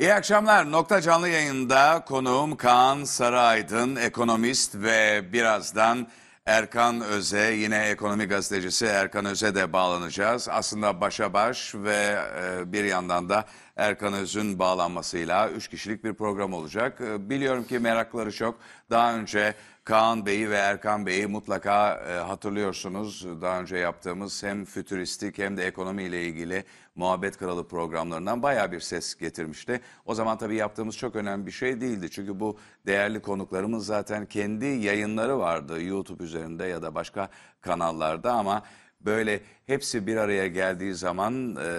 İyi akşamlar. Nokta Canlı yayında konuğum Kaan Sarıaydın, ekonomist ve birazdan Erkan Öze, yine ekonomi gazetecisi Erkan Öze de bağlanacağız. Aslında başa baş ve e, bir yandan da Erkan Öz'ün bağlanmasıyla üç kişilik bir program olacak. E, biliyorum ki merakları çok. Daha önce Kaan Bey'i ve Erkan Bey'i mutlaka e, hatırlıyorsunuz. Daha önce yaptığımız hem fütüristik hem de ekonomi ile ilgili Muhabbet Kralı programlarından baya bir ses getirmişti. O zaman tabii yaptığımız çok önemli bir şey değildi. Çünkü bu değerli konuklarımız zaten kendi yayınları vardı YouTube üzerinde ya da başka kanallarda ama böyle hepsi bir araya geldiği zaman e,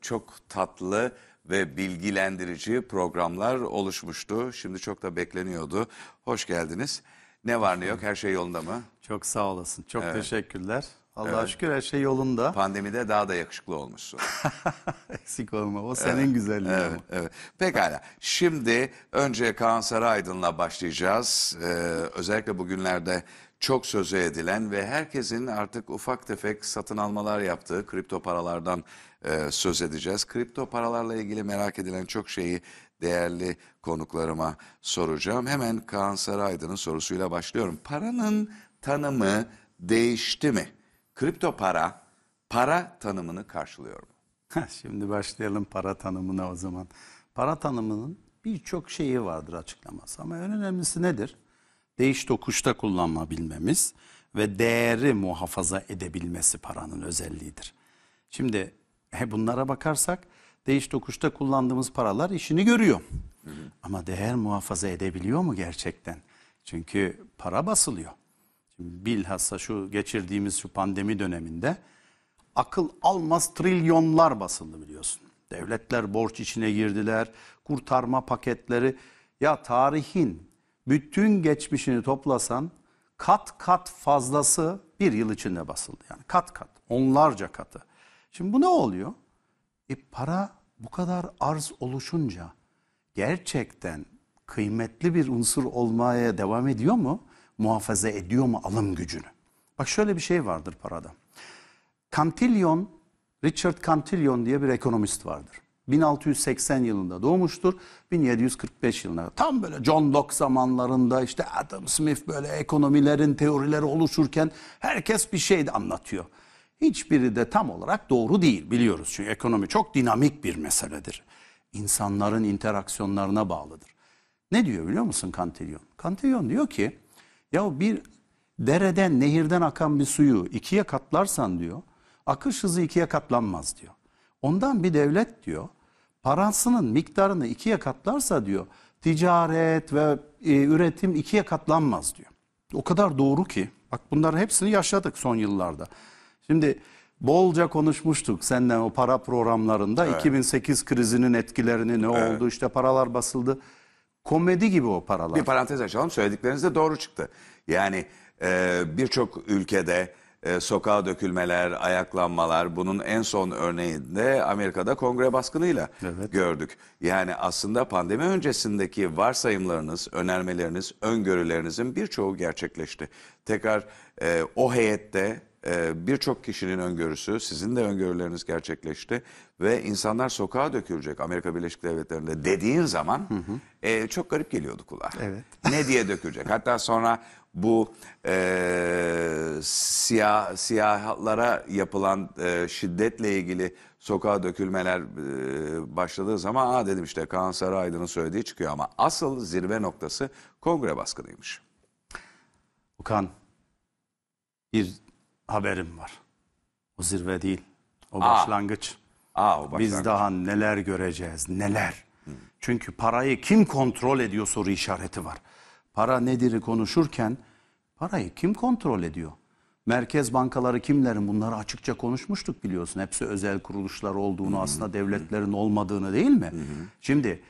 çok tatlı ve bilgilendirici programlar oluşmuştu. Şimdi çok da bekleniyordu. Hoş geldiniz. Ne var ne yok her şey yolunda mı? Çok sağ olasın. Çok Evet. teşekkürler. Allah'a Evet. şükür her şey yolunda. Pandemide daha da yakışıklı olmuşsun. Eksik olma. O senin güzelliğin ama. Evet, Pekala. Şimdi önce Kaan aydınla başlayacağız. Ee, özellikle bugünlerde çok sözü edilen ve herkesin artık ufak tefek satın almalar yaptığı kripto paralardan e, söz edeceğiz. Kripto paralarla ilgili merak edilen çok şeyi değerli konuklarıma soracağım. Hemen Kaan Saraydın'ın sorusuyla başlıyorum. Paranın tanımı değişti mi? Kripto para, para tanımını karşılıyor mu? Şimdi başlayalım para tanımına o zaman. Para tanımının birçok şeyi vardır açıklaması ama en önemlisi nedir? Değiş tokuşta kullanma bilmemiz ve değeri muhafaza edebilmesi paranın özelliğidir. Şimdi he bunlara bakarsak değiş tokuşta kullandığımız paralar işini görüyor. Ama değer muhafaza edebiliyor mu gerçekten? Çünkü para basılıyor. bilhassa şu geçirdiğimiz şu pandemi döneminde akıl almaz trilyonlar basıldı biliyorsun. Devletler borç içine girdiler, kurtarma paketleri. Ya tarihin bütün geçmişini toplasan kat kat fazlası bir yıl içinde basıldı. Yani kat kat, onlarca katı. Şimdi bu ne oluyor? E para bu kadar arz oluşunca gerçekten kıymetli bir unsur olmaya devam ediyor mu? Muhafaza ediyor mu alım gücünü? Bak şöyle bir şey vardır parada. Cantillon, Richard Cantillon diye bir ekonomist vardır. 1680 yılında doğmuştur. 1745 yılında tam böyle John Locke zamanlarında işte Adam Smith böyle ekonomilerin teorileri oluşurken herkes bir şey de anlatıyor. Hiçbiri de tam olarak doğru değil biliyoruz. Çünkü ekonomi çok dinamik bir meseledir. İnsanların interaksiyonlarına bağlıdır. Ne diyor biliyor musun Kantilyon? Kantilyon diyor ki ya bir dereden nehirden akan bir suyu ikiye katlarsan diyor akış hızı ikiye katlanmaz diyor. Ondan bir devlet diyor parasının miktarını ikiye katlarsa diyor ticaret ve e, üretim ikiye katlanmaz diyor. O kadar doğru ki bak bunların hepsini yaşadık son yıllarda. Şimdi bolca konuşmuştuk senden o para programlarında. Evet. 2008 krizinin etkilerini ne evet. oldu işte paralar basıldı. Komedi gibi o paralar. Bir parantez açalım söyledikleriniz de doğru çıktı. Yani e, birçok ülkede e, sokağa dökülmeler, ayaklanmalar bunun en son örneğinde Amerika'da kongre baskınıyla evet. gördük. Yani aslında pandemi öncesindeki varsayımlarınız, önermeleriniz, öngörülerinizin birçoğu gerçekleşti. Tekrar e, o heyette ee, birçok kişinin öngörüsü, sizin de öngörüleriniz gerçekleşti ve insanlar sokağa dökülecek Amerika Birleşik Devletleri'nde dediğin zaman hı hı. E, çok garip geliyordu kulağa. Evet. Ne diye dökülecek? Hatta sonra bu e, siyah siyahlara yapılan e, şiddetle ilgili sokağa dökülmeler e, başladığı zaman aa dedim işte Kaan Sarıaydın'ın söylediği çıkıyor ama asıl zirve noktası kongre baskınıymış. Okan bir haberim var. O zirve değil. O başlangıç. Aa, o başlangıç. Biz daha neler göreceğiz, neler. Hı. Çünkü parayı kim kontrol ediyor soru işareti var. Para nedir konuşurken parayı kim kontrol ediyor? Merkez bankaları kimlerin bunları açıkça konuşmuştuk biliyorsun. Hepsi özel kuruluşlar olduğunu hı aslında devletlerin olmadığını değil mi? hı Şimdi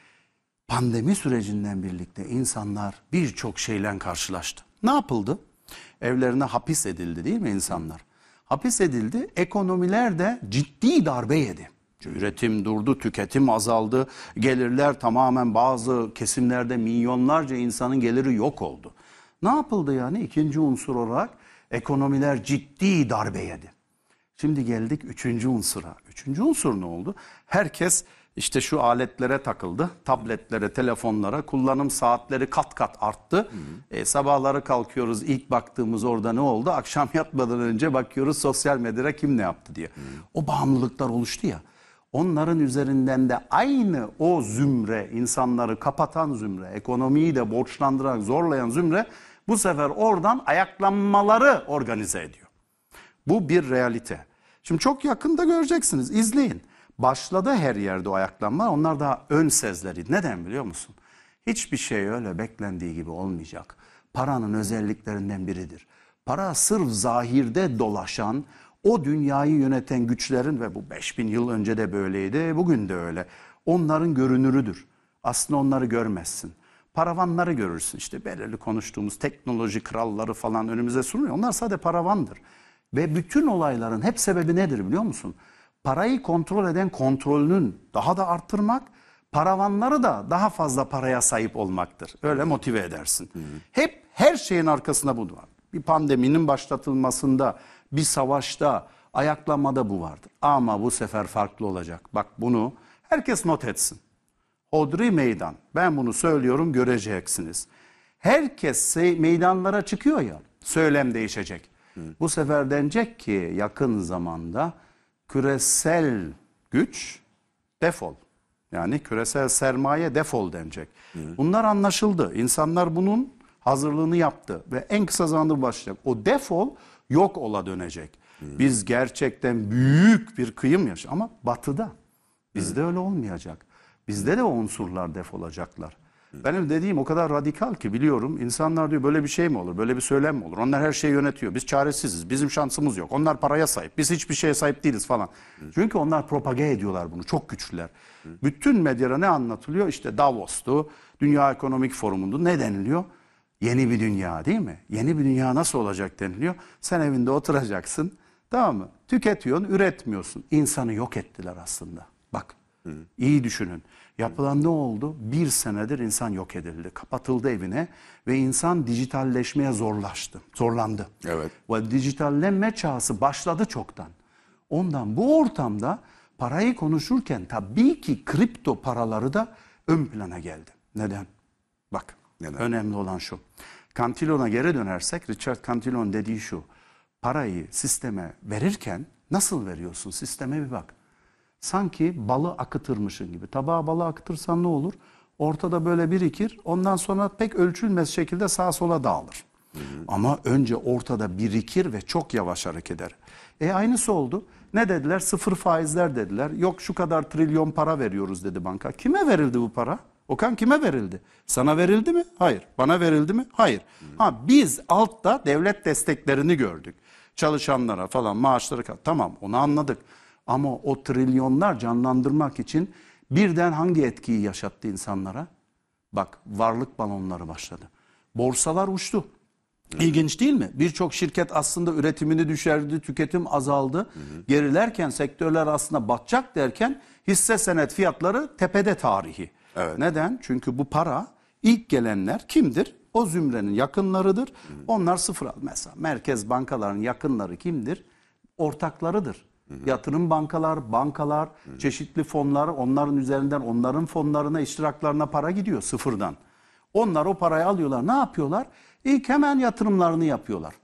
pandemi sürecinden birlikte insanlar birçok şeyle karşılaştı. Ne yapıldı? evlerine hapis edildi değil mi insanlar? Hapis edildi. Ekonomiler de ciddi darbe yedi. Çünkü üretim durdu, tüketim azaldı, gelirler tamamen bazı kesimlerde milyonlarca insanın geliri yok oldu. Ne yapıldı yani ikinci unsur olarak? Ekonomiler ciddi darbe yedi. Şimdi geldik üçüncü unsura. Üçüncü unsur ne oldu? Herkes işte şu aletlere takıldı. Tabletlere, telefonlara kullanım saatleri kat kat arttı. Hı hı. E, sabahları kalkıyoruz ilk baktığımız orada ne oldu? Akşam yatmadan önce bakıyoruz sosyal medyada kim ne yaptı diye. Hı. O bağımlılıklar oluştu ya. Onların üzerinden de aynı o zümre insanları kapatan zümre, ekonomiyi de borçlandıran, zorlayan zümre bu sefer oradan ayaklanmaları organize ediyor. Bu bir realite. Şimdi çok yakında göreceksiniz. izleyin. Başladı her yerde o ayaklanma. Onlar da ön sezleri. Neden biliyor musun? Hiçbir şey öyle beklendiği gibi olmayacak. Paranın özelliklerinden biridir. Para sırf zahirde dolaşan, o dünyayı yöneten güçlerin ve bu 5000 yıl önce de böyleydi, bugün de öyle. Onların görünürüdür. Aslında onları görmezsin. Paravanları görürsün işte belirli konuştuğumuz teknoloji kralları falan önümüze sunuyor. Onlar sadece paravandır. Ve bütün olayların hep sebebi nedir biliyor musun? parayı kontrol eden kontrolünün daha da arttırmak, paravanları da daha fazla paraya sahip olmaktır. Öyle motive edersin. Hı hı. Hep her şeyin arkasında bu var. Bir pandeminin başlatılmasında, bir savaşta, ayaklanmada bu vardı. Ama bu sefer farklı olacak. Bak bunu herkes not etsin. Odri meydan. Ben bunu söylüyorum göreceksiniz. Herkes meydanlara çıkıyor ya. Söylem değişecek. Hı. Bu sefer denecek ki yakın zamanda küresel güç defol. Yani küresel sermaye defol denecek. Bunlar anlaşıldı. İnsanlar bunun hazırlığını yaptı ve en kısa zamanda başlayacak. O defol yok ola dönecek. Biz gerçekten büyük bir kıyım yaşıyoruz ama batıda. Bizde öyle olmayacak. Bizde de o unsurlar defolacaklar. Benim dediğim o kadar radikal ki biliyorum. İnsanlar diyor böyle bir şey mi olur? Böyle bir söylem mi olur? Onlar her şeyi yönetiyor. Biz çaresiziz. Bizim şansımız yok. Onlar paraya sahip. Biz hiçbir şeye sahip değiliz falan. Hı. Çünkü onlar propage ediyorlar bunu. Çok güçlüler. Hı. Bütün medyada ne anlatılıyor? İşte Davos'tu. Dünya Ekonomik Forumu'ndu. Ne deniliyor? Yeni bir dünya değil mi? Yeni bir dünya nasıl olacak deniliyor. Sen evinde oturacaksın. Tamam mı? Tüketiyorsun, üretmiyorsun. İnsanı yok ettiler aslında. Bak. Hı. İyi düşünün. Yapılan ne oldu? Bir senedir insan yok edildi. Kapatıldı evine ve insan dijitalleşmeye zorlaştı. Zorlandı. Evet. Ve dijitallenme çağısı başladı çoktan. Ondan bu ortamda parayı konuşurken tabii ki kripto paraları da ön plana geldi. Neden? Bak Neden? önemli olan şu. Cantillon'a geri dönersek Richard Cantillon dediği şu. Parayı sisteme verirken nasıl veriyorsun sisteme bir bak sanki balı akıtırmışın gibi. Tabağa balı akıtırsan ne olur? Ortada böyle birikir. Ondan sonra pek ölçülmez şekilde sağa sola dağılır. Hı hı. Ama önce ortada birikir ve çok yavaş hareket eder. E aynısı oldu. Ne dediler? Sıfır faizler dediler. Yok şu kadar trilyon para veriyoruz dedi banka. Kime verildi bu para? Okan kime verildi? Sana verildi mi? Hayır. Bana verildi mi? Hayır. Hı. Ha biz altta devlet desteklerini gördük. Çalışanlara falan maaşları kat. tamam onu anladık. Ama o trilyonlar canlandırmak için birden hangi etkiyi yaşattı insanlara? Bak varlık balonları başladı. Borsalar uçtu. İlginç değil mi? Birçok şirket aslında üretimini düşerdi, tüketim azaldı. Gerilerken sektörler aslında batacak derken hisse senet fiyatları tepede tarihi. Evet. Neden? Çünkü bu para ilk gelenler kimdir? O zümrenin yakınlarıdır. Hı hı. Onlar sıfır al. Mesela merkez bankaların yakınları kimdir? Ortaklarıdır. Yatırım bankalar, bankalar, Hı-hı. çeşitli fonlar onların üzerinden onların fonlarına, iştiraklarına para gidiyor sıfırdan. Onlar o parayı alıyorlar. Ne yapıyorlar? İlk hemen yatırımlarını yapıyorlar.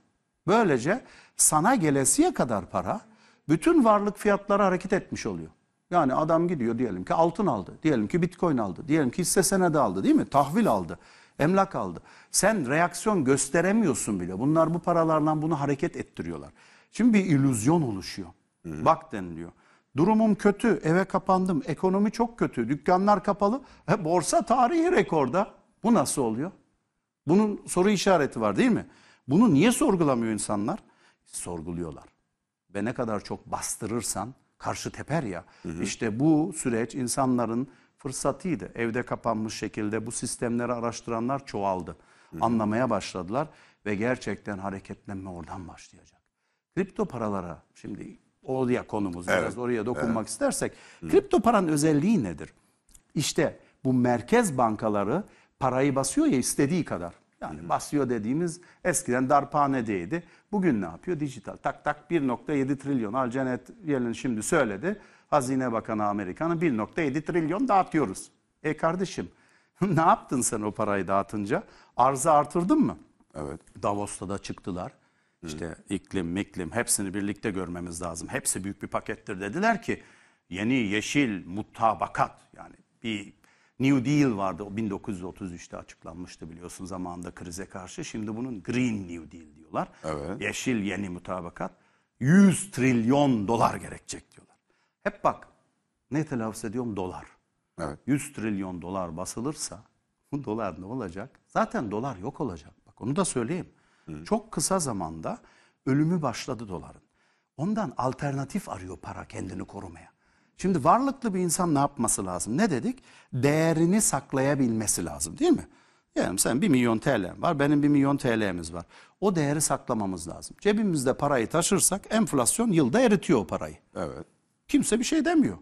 Böylece sana gelesiye kadar para bütün varlık fiyatları hareket etmiş oluyor. Yani adam gidiyor diyelim ki altın aldı, diyelim ki bitcoin aldı, diyelim ki hisse senedi aldı değil mi? Tahvil aldı, emlak aldı. Sen reaksiyon gösteremiyorsun bile. Bunlar bu paralarla bunu hareket ettiriyorlar. Şimdi bir illüzyon oluşuyor. Hı. Bak deniliyor. Durumum kötü, eve kapandım, ekonomi çok kötü, dükkanlar kapalı. E, borsa tarihi rekorda. Bu nasıl oluyor? Bunun soru işareti var değil mi? Bunu niye sorgulamıyor insanlar? Sorguluyorlar. Ve ne kadar çok bastırırsan karşı teper ya. Hı hı. İşte bu süreç insanların fırsatıydı. Evde kapanmış şekilde bu sistemleri araştıranlar çoğaldı. Hı hı. Anlamaya başladılar ve gerçekten hareketlenme oradan başlayacak. Kripto paralara şimdi oraya konumuz evet. biraz oraya dokunmak evet. istersek. Hı. Kripto paranın özelliği nedir? İşte bu merkez bankaları parayı basıyor ya istediği kadar. Yani Hı. basıyor dediğimiz eskiden darphanedeydi. Bugün ne yapıyor? Dijital. Tak tak 1.7 trilyon. Al Janet Yellen şimdi söyledi. Hazine Bakanı Amerikan'ın 1.7 trilyon dağıtıyoruz. E kardeşim ne yaptın sen o parayı dağıtınca? Arzı artırdın mı? Evet. Davos'ta da çıktılar. İşte iklim, miklim hepsini birlikte görmemiz lazım. Hepsi büyük bir pakettir dediler ki yeni yeşil mutabakat yani bir New Deal vardı. O 1933'te açıklanmıştı biliyorsun zamanında krize karşı. Şimdi bunun Green New Deal diyorlar. Evet. Yeşil yeni mutabakat. 100 trilyon dolar gerekecek diyorlar. Hep bak ne telaffuz ediyorum dolar. Evet. 100 trilyon dolar basılırsa bu dolar ne olacak? Zaten dolar yok olacak. Bak onu da söyleyeyim. Hı. Çok kısa zamanda ölümü başladı doların. Ondan alternatif arıyor para kendini korumaya. Şimdi varlıklı bir insan ne yapması lazım? Ne dedik? Değerini saklayabilmesi lazım değil mi? Yani sen 1 milyon TL var, benim 1 milyon TL'miz var. O değeri saklamamız lazım. Cebimizde parayı taşırsak enflasyon yılda eritiyor o parayı. Evet. Kimse bir şey demiyor.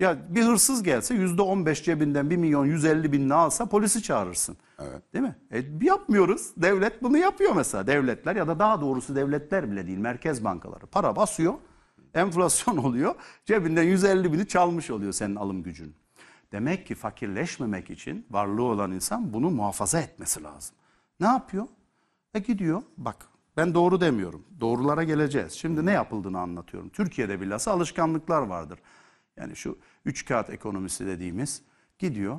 Ya bir hırsız gelse yüzde on beş cebinden bir milyon yüz elli bin ne alsa polisi çağırırsın. Evet. Değil mi? E, yapmıyoruz. Devlet bunu yapıyor mesela. Devletler ya da daha doğrusu devletler bile değil. Merkez bankaları. Para basıyor. Enflasyon oluyor. Cebinden 150 bini çalmış oluyor senin alım gücün. Demek ki fakirleşmemek için varlığı olan insan bunu muhafaza etmesi lazım. Ne yapıyor? E gidiyor. Bak ben doğru demiyorum. Doğrulara geleceğiz. Şimdi ne yapıldığını anlatıyorum. Türkiye'de bilhassa alışkanlıklar vardır. Yani şu üç kağıt ekonomisi dediğimiz gidiyor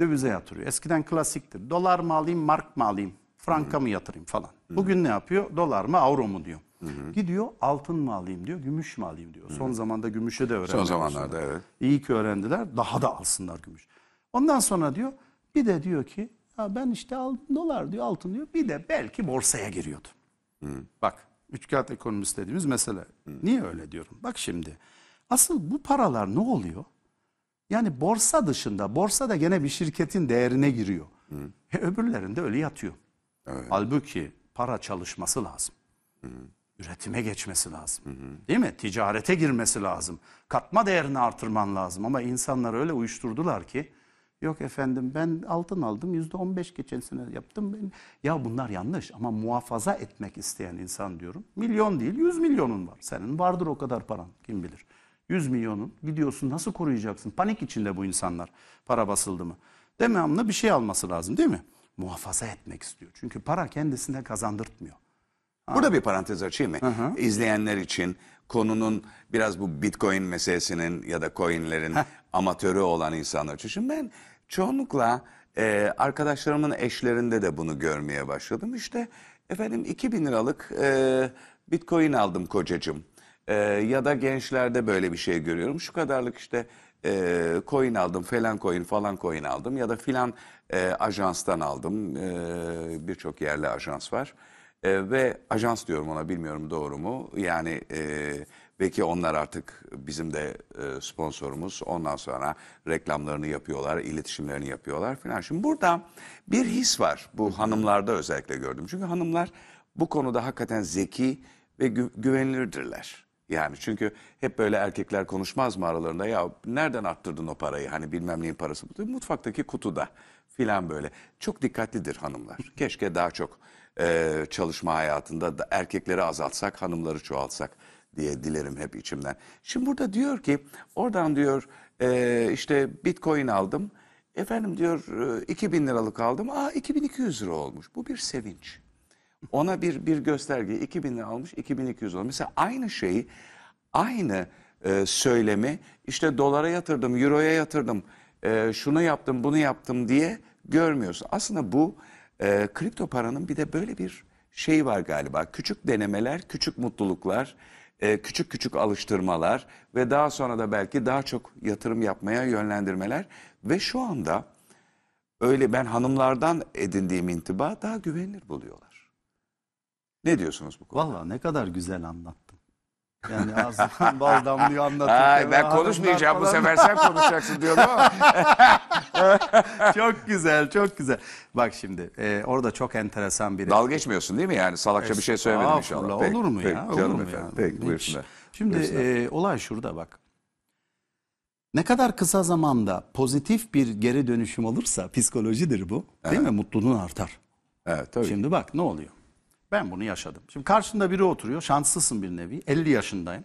dövize yatırıyor. Eskiden klasiktir. Dolar mı alayım, mark mı alayım, franka Hı -hı. mı yatırayım falan. Hı -hı. Bugün ne yapıyor? Dolar mı, avro mu diyor. Hı -hı. Gidiyor altın mı alayım diyor, gümüş mü alayım diyor. Hı -hı. Son zamanda gümüşe de öğrendiler. Son zamanlarda evet. İyi ki öğrendiler, daha da alsınlar gümüş. Ondan sonra diyor, bir de diyor ki ya ben işte aldım dolar diyor, altın diyor. Bir de belki borsaya giriyordu. Hı -hı. Bak, üç kağıt ekonomisi dediğimiz mesele. Hı -hı. Niye öyle diyorum? Bak şimdi... Asıl bu paralar ne oluyor? Yani borsa dışında, borsa da gene bir şirketin değerine giriyor. Hı. E öbürlerinde öyle yatıyor. Evet. Halbuki para çalışması lazım. Hı. Üretime geçmesi lazım. Hı Değil mi? Ticarete girmesi lazım. Katma değerini artırman lazım. Ama insanlar öyle uyuşturdular ki yok efendim ben altın aldım yüzde on beş geçen sene yaptım. Ben... Ya bunlar yanlış ama muhafaza etmek isteyen insan diyorum. Milyon değil yüz milyonun var. Senin vardır o kadar paran kim bilir. 100 milyonun gidiyorsun nasıl koruyacaksın? Panik içinde bu insanlar para basıldı mı? Devamlı bir şey alması lazım değil mi? Muhafaza etmek istiyor. Çünkü para kendisine kazandırtmıyor. Burada bir parantez açayım mı? Hı hı. İzleyenler için konunun biraz bu bitcoin meselesinin ya da coinlerin Heh. amatörü olan insanlar için. Şimdi ben çoğunlukla e, arkadaşlarımın eşlerinde de bunu görmeye başladım. İşte efendim 2000 liralık e, bitcoin aldım kocacığım. Ee, ya da gençlerde böyle bir şey görüyorum. Şu kadarlık işte e, coin aldım, falan coin, falan coin aldım ya da filan e, ajanstan aldım. E, Birçok yerli ajans var. E, ve ajans diyorum ona bilmiyorum doğru mu? Yani e, belki onlar artık bizim de e, sponsorumuz. Ondan sonra reklamlarını yapıyorlar, iletişimlerini yapıyorlar filan. Şimdi burada bir his var. Bu hanımlarda özellikle gördüm. Çünkü hanımlar bu konuda hakikaten zeki ve gü güvenilirdirler. Yani çünkü hep böyle erkekler konuşmaz mı aralarında ya nereden attırdın o parayı hani bilmem neyin parası bu mutfaktaki kutuda filan böyle. Çok dikkatlidir hanımlar. Keşke daha çok e, çalışma hayatında da erkekleri azaltsak hanımları çoğaltsak diye dilerim hep içimden. Şimdi burada diyor ki oradan diyor e, işte bitcoin aldım. Efendim diyor 2000 e, liralık aldım. Aa 2200 lira olmuş. Bu bir sevinç. Ona bir bir gösterge 2000 lira almış 2200 olmuş. Mesela aynı şeyi aynı e, söylemi işte dolara yatırdım, euroya yatırdım, e, şunu yaptım, bunu yaptım diye görmüyorsun. Aslında bu e, kripto paranın bir de böyle bir şey var galiba. Küçük denemeler, küçük mutluluklar, e, küçük küçük alıştırmalar ve daha sonra da belki daha çok yatırım yapmaya yönlendirmeler ve şu anda öyle ben hanımlardan edindiğim intiba daha güvenilir buluyorlar. Ne diyorsunuz bu konuda? Valla ne kadar güzel anlattım. Yani ağzından bal damlıyor anlatırken. ben konuşmayacağım bu sefer sen konuşacaksın diyorum ama. çok güzel, çok güzel. Bak şimdi e, orada çok enteresan bir... Dalga geçmiyorsun değil mi yani? Salakça bir şey söylemedim inşallah. Olur peki, mu peki, ya? Canım olur mu efendim. Ya? Peki, buyursunlar. Şimdi E, olay şurada bak. Ne kadar kısa zamanda pozitif bir geri dönüşüm olursa psikolojidir bu. Değil evet. mi? Mutluluğun artar. Evet tabii. Şimdi bak ne oluyor? Ben bunu yaşadım. Şimdi karşında biri oturuyor. Şanslısın bir nevi. 50 yaşındayım.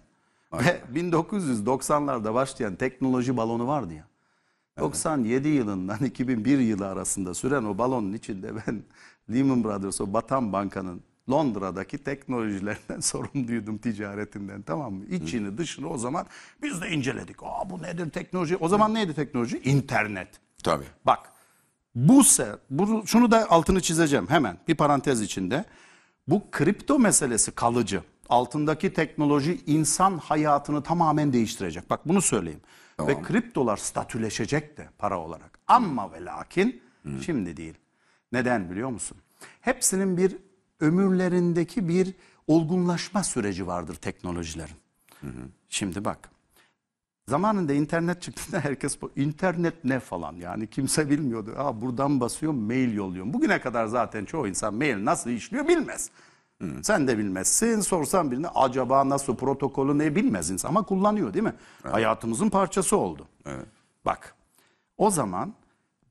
Aynen. Ve 1990'larda başlayan teknoloji balonu vardı ya. Evet. 97 yılından 2001 yılı arasında süren o balonun içinde ben Lehman Brothers o batan bankanın Londra'daki teknolojilerden sorumluydum ticaretinden tamam mı? İçini Hı. dışını o zaman biz de inceledik. Aa bu nedir teknoloji? O zaman Hı. neydi teknoloji? İnternet. Tabii. Bak bu, bu şunu da altını çizeceğim hemen bir parantez içinde bu kripto meselesi kalıcı. Altındaki teknoloji insan hayatını tamamen değiştirecek. Bak bunu söyleyeyim. Tamam. Ve kriptolar statüleşecek de para olarak. Ama ve lakin Hı. şimdi değil. Neden biliyor musun? Hepsinin bir ömürlerindeki bir olgunlaşma süreci vardır teknolojilerin. Hı hı. Şimdi bak Zamanında internet çıktığında herkes bu internet ne falan yani kimse bilmiyordu. Aa, buradan basıyorum mail yolluyorum. Bugüne kadar zaten çoğu insan mail nasıl işliyor bilmez. Hı. Hmm. Sen de bilmezsin. Sorsan birine acaba nasıl protokolü ne bilmez insan ama kullanıyor değil mi? Evet. Hayatımızın parçası oldu. Evet. Bak o zaman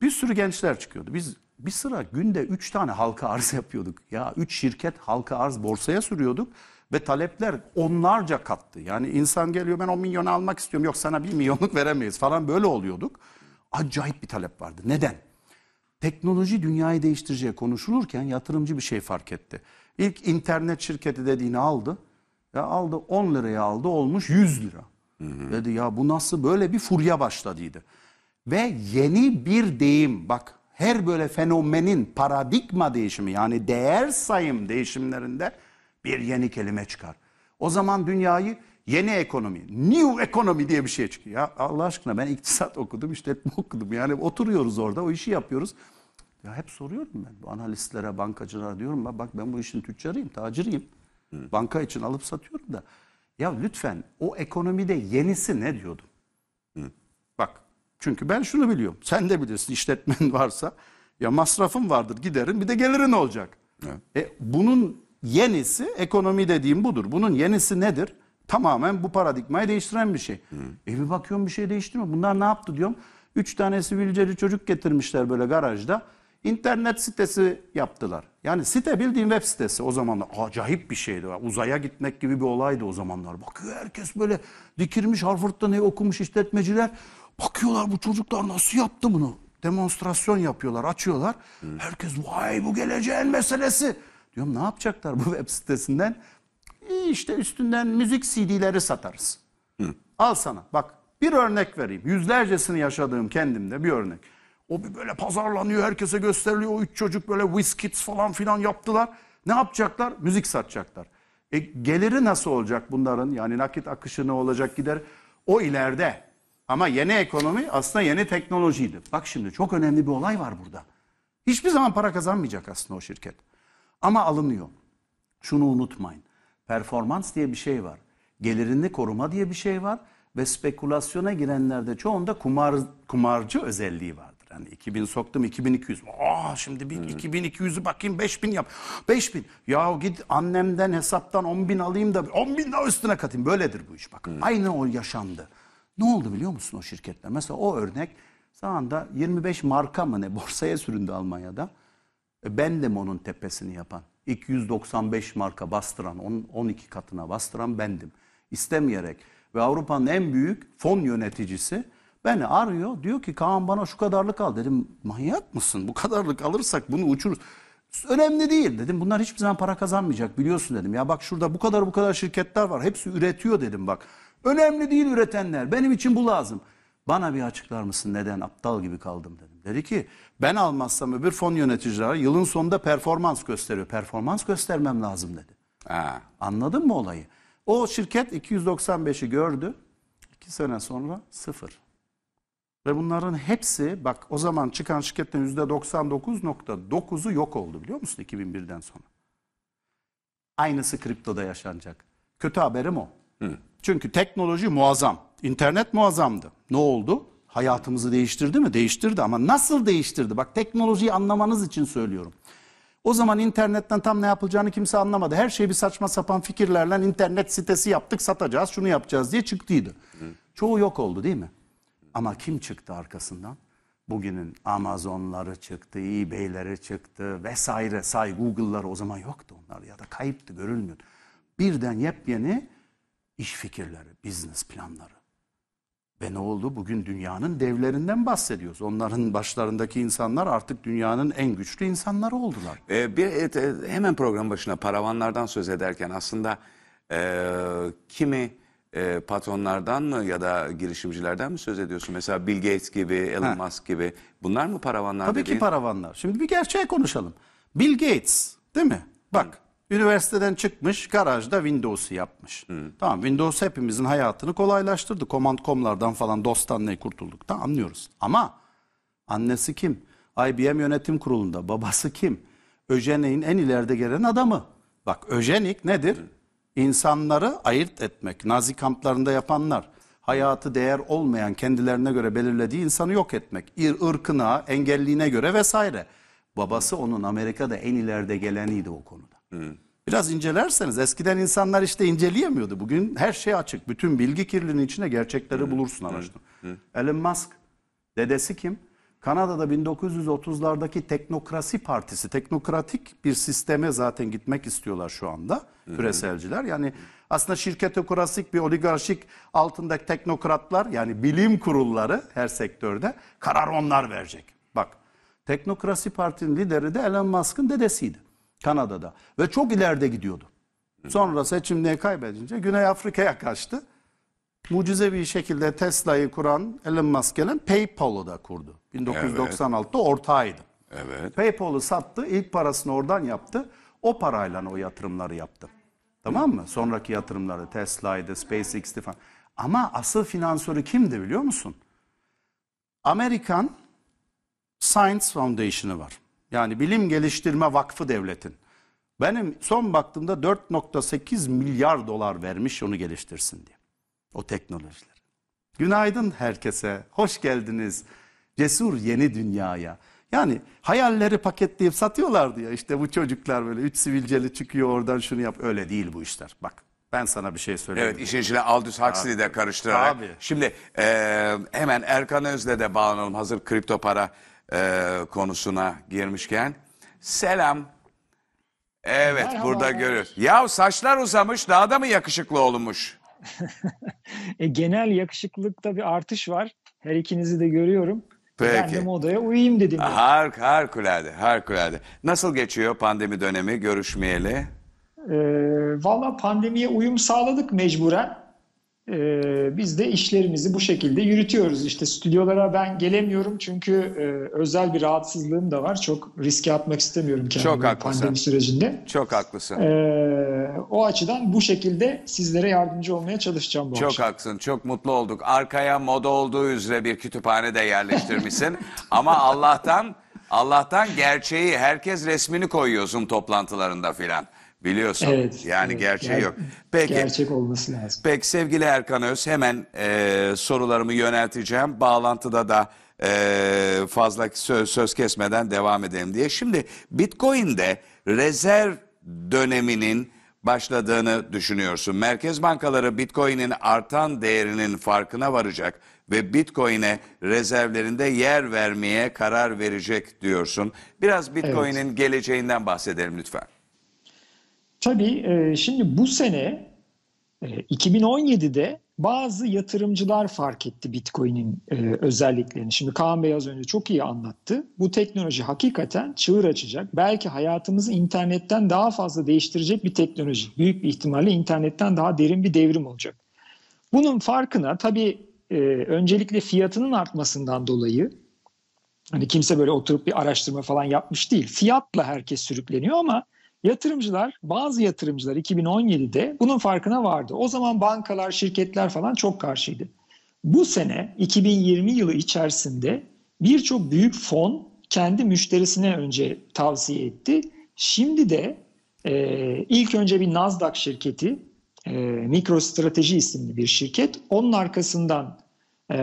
bir sürü gençler çıkıyordu. Biz bir sıra günde 3 tane halka arz yapıyorduk. Ya 3 şirket halka arz borsaya sürüyorduk. Ve talepler onlarca kattı. Yani insan geliyor ben 10 milyonu almak istiyorum. Yok sana 1 milyonluk veremeyiz falan böyle oluyorduk. Acayip bir talep vardı. Neden? Teknoloji dünyayı değiştireceği konuşulurken yatırımcı bir şey fark etti. İlk internet şirketi dediğini aldı. Ya aldı 10 liraya aldı olmuş 100 lira. Hı hı. Dedi ya bu nasıl böyle bir furya başladıydı. Ve yeni bir deyim bak her böyle fenomenin paradigma değişimi yani değer sayım değişimlerinde bir yeni kelime çıkar. O zaman dünyayı yeni ekonomi, new ekonomi diye bir şey çıkıyor. Ya Allah aşkına ben iktisat okudum, işletme okudum. Yani oturuyoruz orada, o işi yapıyoruz. Ya hep soruyorum ben bu analistlere, bankacılara diyorum ben, bak ben bu işin tüccarıyım, taciriyim. Banka için alıp satıyorum da. Ya lütfen o ekonomide yenisi ne diyordum? Hı. Bak çünkü ben şunu biliyorum. Sen de bilirsin işletmen varsa ya masrafın vardır giderin bir de gelirin olacak. Hı. E, bunun yenisi ekonomi dediğim budur. Bunun yenisi nedir? Tamamen bu paradigmayı değiştiren bir şey. Hmm. E bir bakıyorum bir şey değiştirmiyor. Bunlar ne yaptı diyorum. Üç tane sivilceli çocuk getirmişler böyle garajda. İnternet sitesi yaptılar. Yani site bildiğin web sitesi o zamanlar. Acayip bir şeydi. Uzaya gitmek gibi bir olaydı o zamanlar. Bakıyor herkes böyle dikirmiş Harvard'da ne okumuş işletmeciler. Bakıyorlar bu çocuklar nasıl yaptı bunu? Demonstrasyon yapıyorlar, açıyorlar. Hmm. Herkes vay bu geleceğin meselesi. Diyorum ne yapacaklar bu web sitesinden? İyi işte üstünden müzik CD'leri satarız. Hı. Al sana bak bir örnek vereyim. Yüzlercesini yaşadığım kendimde bir örnek. O bir böyle pazarlanıyor herkese gösteriliyor. O üç çocuk böyle whiskits falan filan yaptılar. Ne yapacaklar? Müzik satacaklar. E, geliri nasıl olacak bunların? Yani nakit akışı ne olacak gider? O ileride. Ama yeni ekonomi aslında yeni teknolojiydi. Bak şimdi çok önemli bir olay var burada. Hiçbir zaman para kazanmayacak aslında o şirket. Ama alınıyor. Şunu unutmayın. Performans diye bir şey var. Gelirini koruma diye bir şey var ve spekülasyona girenlerde çoğunda kumar kumarcı özelliği vardır. Yani 2000 soktum 2200. Aa şimdi bir evet. 2200'ü bakayım 5000 yap. 5000. Ya git annemden hesaptan 10000 alayım da 10000 daha üstüne katayım. Böyledir bu iş bak. Evet. Aynı o yaşandı. Ne oldu biliyor musun o şirketler? Mesela o örnek zamanında 25 marka mı ne borsaya süründü Almanya'da. Ben de onun tepesini yapan. 295 marka bastıran, 12 katına bastıran bendim. İstemeyerek ve Avrupa'nın en büyük fon yöneticisi beni arıyor. Diyor ki Kaan bana şu kadarlık al. Dedim manyak mısın? Bu kadarlık alırsak bunu uçuruz. Önemli değil dedim. Bunlar hiçbir zaman para kazanmayacak biliyorsun dedim. Ya bak şurada bu kadar bu kadar şirketler var. Hepsi üretiyor dedim bak. Önemli değil üretenler. Benim için bu lazım. Bana bir açıklar mısın neden aptal gibi kaldım dedim. Dedi ki ben almazsam öbür fon yöneticileri yılın sonunda performans gösteriyor. Performans göstermem lazım dedi. Ha. Anladın mı olayı? O şirket 295'i gördü. 2 sene sonra sıfır. Ve bunların hepsi bak o zaman çıkan şirketten %99.9'u yok oldu biliyor musun 2001'den sonra. Aynısı kriptoda yaşanacak. Kötü haberim o. Hı. Çünkü teknoloji muazzam. İnternet muazzamdı. Ne oldu? hayatımızı değiştirdi mi? Değiştirdi ama nasıl değiştirdi? Bak teknolojiyi anlamanız için söylüyorum. O zaman internetten tam ne yapılacağını kimse anlamadı. Her şey bir saçma sapan fikirlerle internet sitesi yaptık satacağız şunu yapacağız diye çıktıydı. Hı. Çoğu yok oldu değil mi? Ama kim çıktı arkasından? Bugünün Amazonları çıktı, eBay'leri çıktı vesaire say Google'lar o zaman yoktu onlar ya da kayıptı görülmüyordu. Birden yepyeni iş fikirleri, business planları. Ve ne oldu? Bugün dünyanın devlerinden bahsediyoruz. Onların başlarındaki insanlar artık dünyanın en güçlü insanları oldular. Ee, bir et, hemen program başına paravanlardan söz ederken aslında e, kimi e, patronlardan mı ya da girişimcilerden mi söz ediyorsun? Mesela Bill Gates gibi, Elon ha. Musk gibi. Bunlar mı paravanlar? Tabii dediğin? ki paravanlar. Şimdi bir gerçeğe konuşalım. Bill Gates, değil mi? Bak, Üniversiteden çıkmış garajda Windows'u yapmış. Hı. Tamam Windows hepimizin hayatını kolaylaştırdı. Command.com'lardan falan DOS'tan ne kurtulduk da anlıyoruz. Ama annesi kim? IBM yönetim kurulunda babası kim? Öjenik'in en ileride gelen adamı. Bak Öjenik nedir? İnsanları ayırt etmek. Nazi kamplarında yapanlar. Hayatı değer olmayan kendilerine göre belirlediği insanı yok etmek. Ir, ırkına, engelliğine göre vesaire. Babası onun Amerika'da en ileride geleniydi o konuda. Biraz incelerseniz eskiden insanlar işte inceleyemiyordu. Bugün her şey açık. Bütün bilgi kirliliğinin içine gerçekleri bulursun araçta. Elon Musk dedesi kim? Kanada'da 1930'lardaki teknokrasi partisi, teknokratik bir sisteme zaten gitmek istiyorlar şu anda küreselciler. Yani aslında şirketokrasik bir oligarşik altındaki teknokratlar yani bilim kurulları her sektörde karar onlar verecek. Bak teknokrasi partinin lideri de Elon Musk'ın dedesiydi. Kanada'da ve çok ileride gidiyordu. Sonra seçimleri kaybedince Güney Afrika'ya kaçtı. Mucizevi şekilde Tesla'yı kuran Elon Musk'ın PayPal'ı da kurdu. 1996'da evet. ortağıydı. Evet. PayPal'ı sattı, ilk parasını oradan yaptı. O parayla o yatırımları yaptı. Tamam mı? Sonraki yatırımları Tesla'ydı, SpaceX'ti falan. Ama asıl finansörü kimdi biliyor musun? Amerikan Science Foundation'ı var. Yani Bilim Geliştirme Vakfı devletin. Benim son baktığımda 4.8 milyar dolar vermiş onu geliştirsin diye. O teknolojiler. Günaydın herkese. Hoş geldiniz. Cesur yeni dünyaya. Yani hayalleri paketleyip satıyorlardı ya işte bu çocuklar böyle üç sivilceli çıkıyor oradan şunu yap. Öyle değil bu işler. Bak ben sana bir şey söyleyeyim. Evet işin içine Aldous Huxley'i de karıştırarak. Abi. Şimdi e, hemen Erkan Öz'le de bağlanalım hazır kripto para e, konusuna girmişken. Selam. Evet Merhaba. burada görüyoruz Ya saçlar uzamış daha da mı yakışıklı olunmuş? e, genel yakışıklılıkta bir artış var. Her ikinizi de görüyorum. Peki. Ben de modaya uyuyayım dedim. Hark, harikulade, harikulade. Nasıl geçiyor pandemi dönemi görüşmeyeli? E, Valla pandemiye uyum sağladık mecburen e, biz de işlerimizi bu şekilde yürütüyoruz. İşte stüdyolara ben gelemiyorum çünkü e, özel bir rahatsızlığım da var. Çok riske atmak istemiyorum kendimi Çok pandemi sürecinde. Çok haklısın. E, o açıdan bu şekilde sizlere yardımcı olmaya çalışacağım bu Çok haklısın. Çok mutlu olduk. Arkaya moda olduğu üzere bir kütüphane de yerleştirmişsin. Ama Allah'tan Allah'tan gerçeği herkes resmini koyuyor Zoom toplantılarında filan. Biliyorsun. Evet, yani evet, gerçeği ger yok. Peki, gerçek olması lazım. Peki sevgili Erkan Öz hemen e, sorularımı yönelteceğim. Bağlantıda da e, fazla söz, söz kesmeden devam edelim diye. Şimdi Bitcoin'de rezerv döneminin başladığını düşünüyorsun. Merkez bankaları Bitcoin'in artan değerinin farkına varacak ve Bitcoin'e rezervlerinde yer vermeye karar verecek diyorsun. Biraz Bitcoin'in evet. geleceğinden bahsedelim lütfen. Tabii e, şimdi bu sene 2017'de e, bazı yatırımcılar fark etti Bitcoin'in e, özelliklerini. Şimdi Kaan Bey az önce çok iyi anlattı. Bu teknoloji hakikaten çığır açacak. Belki hayatımızı internetten daha fazla değiştirecek bir teknoloji. Büyük bir ihtimalle internetten daha derin bir devrim olacak. Bunun farkına tabii öncelikle fiyatının artmasından dolayı hani kimse böyle oturup bir araştırma falan yapmış değil. Fiyatla herkes sürükleniyor ama Yatırımcılar, bazı yatırımcılar 2017'de bunun farkına vardı. O zaman bankalar, şirketler falan çok karşıydı. Bu sene 2020 yılı içerisinde birçok büyük fon kendi müşterisine önce tavsiye etti. Şimdi de e, ilk önce bir Nasdaq şirketi, e, MicroStrateji isimli bir şirket. Onun arkasından e,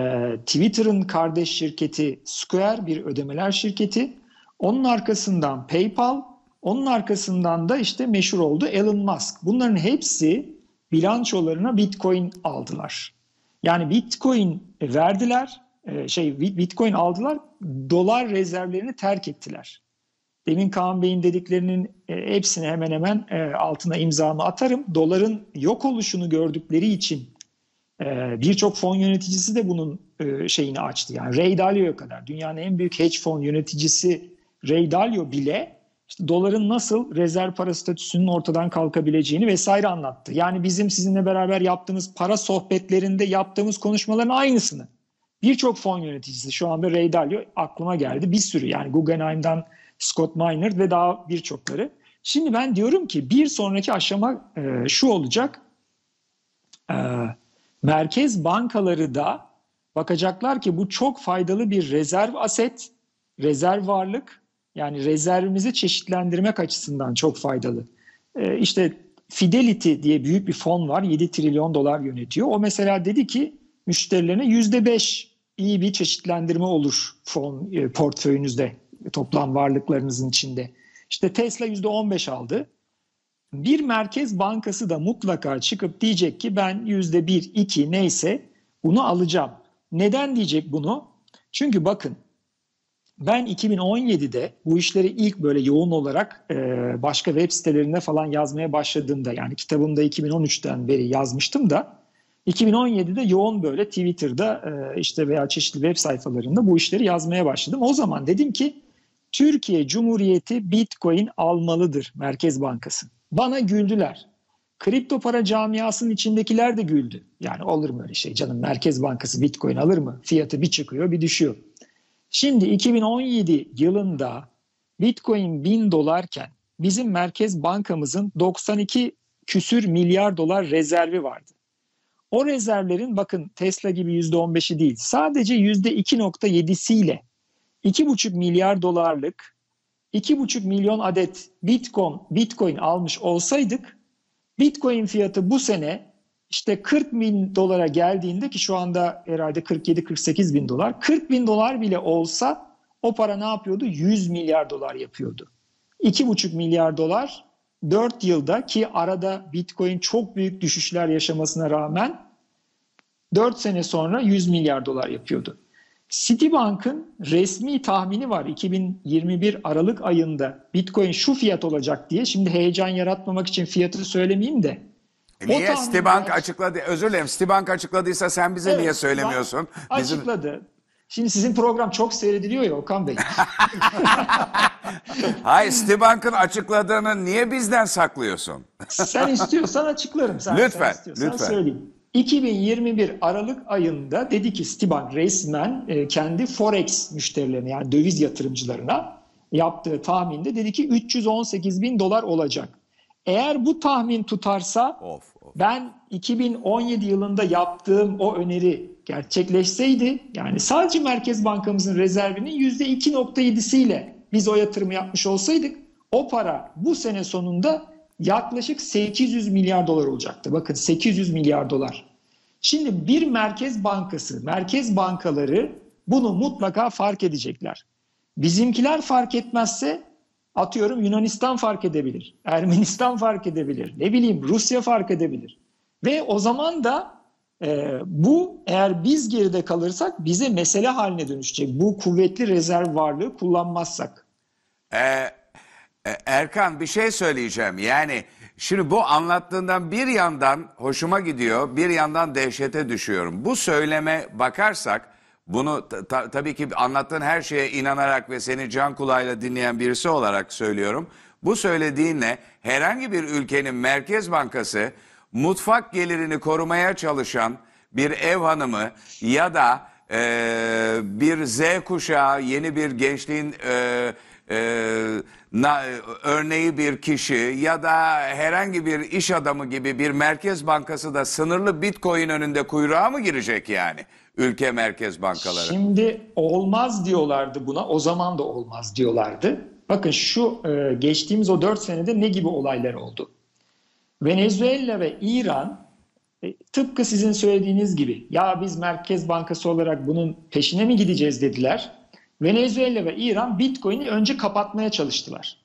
Twitter'ın kardeş şirketi Square bir ödemeler şirketi. Onun arkasından PayPal onun arkasından da işte meşhur oldu Elon Musk. Bunların hepsi bilançolarına Bitcoin aldılar. Yani Bitcoin verdiler, e, şey Bitcoin aldılar, dolar rezervlerini terk ettiler. Demin Kaan Bey'in dediklerinin e, hepsini hemen hemen e, altına imzamı atarım. Doların yok oluşunu gördükleri için birçok fon yöneticisi de bunun şeyini açtı. Yani Ray Dalio'ya kadar dünyanın en büyük hedge fon yöneticisi Ray Dalio bile işte doların nasıl rezerv para statüsünün ortadan kalkabileceğini vesaire anlattı. Yani bizim sizinle beraber yaptığımız para sohbetlerinde yaptığımız konuşmaların aynısını. Birçok fon yöneticisi şu anda Ray Dalio aklıma geldi bir sürü yani Guggenheim'dan Scott Minard ve daha birçokları. Şimdi ben diyorum ki bir sonraki aşama e, şu olacak. E, merkez bankaları da bakacaklar ki bu çok faydalı bir rezerv aset, rezerv varlık yani rezervimizi çeşitlendirmek açısından çok faydalı. E, işte Fidelity diye büyük bir fon var. 7 trilyon dolar yönetiyor. O mesela dedi ki müşterilerine %5 iyi bir çeşitlendirme olur fon e, portföyünüzde toplam varlıklarınızın içinde. İşte Tesla %15 aldı. Bir merkez bankası da mutlaka çıkıp diyecek ki ben %1, 2 neyse bunu alacağım. Neden diyecek bunu? Çünkü bakın ben 2017'de bu işleri ilk böyle yoğun olarak e, başka web sitelerinde falan yazmaya başladığımda yani kitabımda 2013'ten beri yazmıştım da 2017'de yoğun böyle Twitter'da e, işte veya çeşitli web sayfalarında bu işleri yazmaya başladım. O zaman dedim ki Türkiye Cumhuriyeti Bitcoin almalıdır Merkez Bankası. Bana güldüler. Kripto para camiasının içindekiler de güldü. Yani olur mu öyle şey canım Merkez Bankası Bitcoin alır mı? Fiyatı bir çıkıyor bir düşüyor. Şimdi 2017 yılında Bitcoin 1000 dolarken bizim merkez bankamızın 92 küsür milyar dolar rezervi vardı. O rezervlerin bakın Tesla gibi %15'i değil sadece %2.7'siyle 2,5 milyar dolarlık 2,5 milyon adet Bitcoin Bitcoin almış olsaydık Bitcoin fiyatı bu sene işte 40 bin dolara geldiğinde ki şu anda herhalde 47-48 bin dolar 40 bin dolar bile olsa o para ne yapıyordu? 100 milyar dolar yapıyordu. 2,5 milyar dolar 4 yılda ki arada Bitcoin çok büyük düşüşler yaşamasına rağmen 4 sene sonra 100 milyar dolar yapıyordu. Citibank'ın resmi tahmini var 2021 Aralık ayında Bitcoin şu fiyat olacak diye. Şimdi heyecan yaratmamak için fiyatı söylemeyeyim de Niye tahminler- açıkladı? Özür dilerim. Citibank açıkladıysa sen bize Evet, niye söylemiyorsun? Açıkladı. Şimdi sizin program çok seyrediliyor ya Okan Bey. Hayır, Citibank'ın açıkladığını niye bizden saklıyorsun? sen istiyorsan açıklarım. Sen, Lütfen, sen lütfen. söyleyeyim. 2021 Aralık ayında dedi ki Citibank resmen e, kendi Forex müşterilerine yani döviz yatırımcılarına yaptığı tahminde dedi ki 318 bin dolar olacak. Eğer bu tahmin tutarsa of, of. ben 2017 yılında yaptığım o öneri gerçekleşseydi yani sadece Merkez Bankamızın rezervinin %2.7'siyle biz o yatırımı yapmış olsaydık o para bu sene sonunda yaklaşık 800 milyar dolar olacaktı. Bakın 800 milyar dolar. Şimdi bir merkez bankası, merkez bankaları bunu mutlaka fark edecekler. Bizimkiler fark etmezse Atıyorum Yunanistan fark edebilir, Ermenistan fark edebilir, ne bileyim Rusya fark edebilir. Ve o zaman da e, bu eğer biz geride kalırsak bize mesele haline dönüşecek. Bu kuvvetli rezerv varlığı kullanmazsak. Ee, Erkan bir şey söyleyeceğim. Yani şimdi bu anlattığından bir yandan hoşuma gidiyor, bir yandan dehşete düşüyorum. Bu söyleme bakarsak bunu ta tabii ki anlattığın her şeye inanarak ve seni can kulağıyla dinleyen birisi olarak söylüyorum. Bu söylediğinle herhangi bir ülkenin merkez bankası mutfak gelirini korumaya çalışan bir ev hanımı ya da e, bir Z kuşağı yeni bir gençliğin e, e, na, örneği bir kişi ya da herhangi bir iş adamı gibi bir merkez bankası da sınırlı bitcoin önünde kuyruğa mı girecek yani? Ülke merkez bankaları. Şimdi olmaz diyorlardı buna. O zaman da olmaz diyorlardı. Bakın şu e, geçtiğimiz o 4 senede ne gibi olaylar oldu? Venezuela ve İran e, tıpkı sizin söylediğiniz gibi ya biz Merkez Bankası olarak bunun peşine mi gideceğiz dediler. Venezuela ve İran Bitcoin'i önce kapatmaya çalıştılar.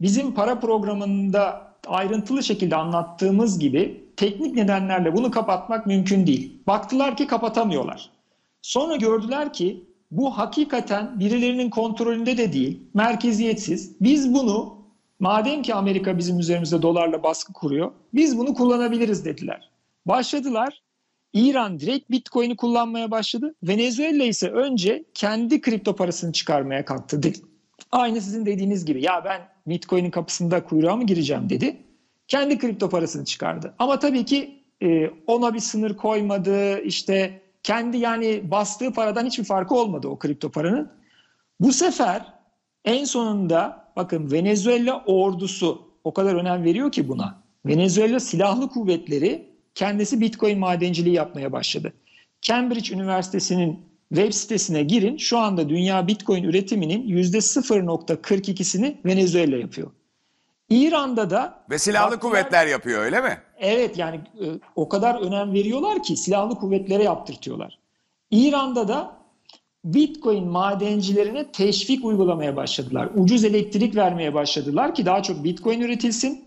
Bizim para programında ayrıntılı şekilde anlattığımız gibi teknik nedenlerle bunu kapatmak mümkün değil. Baktılar ki kapatamıyorlar. Sonra gördüler ki bu hakikaten birilerinin kontrolünde de değil, merkeziyetsiz. Biz bunu madem ki Amerika bizim üzerimize dolarla baskı kuruyor, biz bunu kullanabiliriz dediler. Başladılar. İran direkt Bitcoin'i kullanmaya başladı. Venezuela ise önce kendi kripto parasını çıkarmaya kalktı. Aynı sizin dediğiniz gibi ya ben Bitcoin'in kapısında kuyruğa mı gireceğim dedi. Kendi kripto parasını çıkardı. Ama tabii ki e, ona bir sınır koymadı. İşte kendi yani bastığı paradan hiçbir farkı olmadı o kripto paranın. Bu sefer en sonunda bakın Venezuela ordusu o kadar önem veriyor ki buna. Venezuela silahlı kuvvetleri kendisi Bitcoin madenciliği yapmaya başladı. Cambridge Üniversitesi'nin web sitesine girin. Şu anda dünya Bitcoin üretiminin %0.42'sini Venezuela yapıyor. İran'da da ve silahlı kuvvetler yapıyor öyle mi? Evet yani e, o kadar önem veriyorlar ki silahlı kuvvetlere yaptırtıyorlar. İran'da da Bitcoin madencilerine teşvik uygulamaya başladılar. Ucuz elektrik vermeye başladılar ki daha çok Bitcoin üretilsin.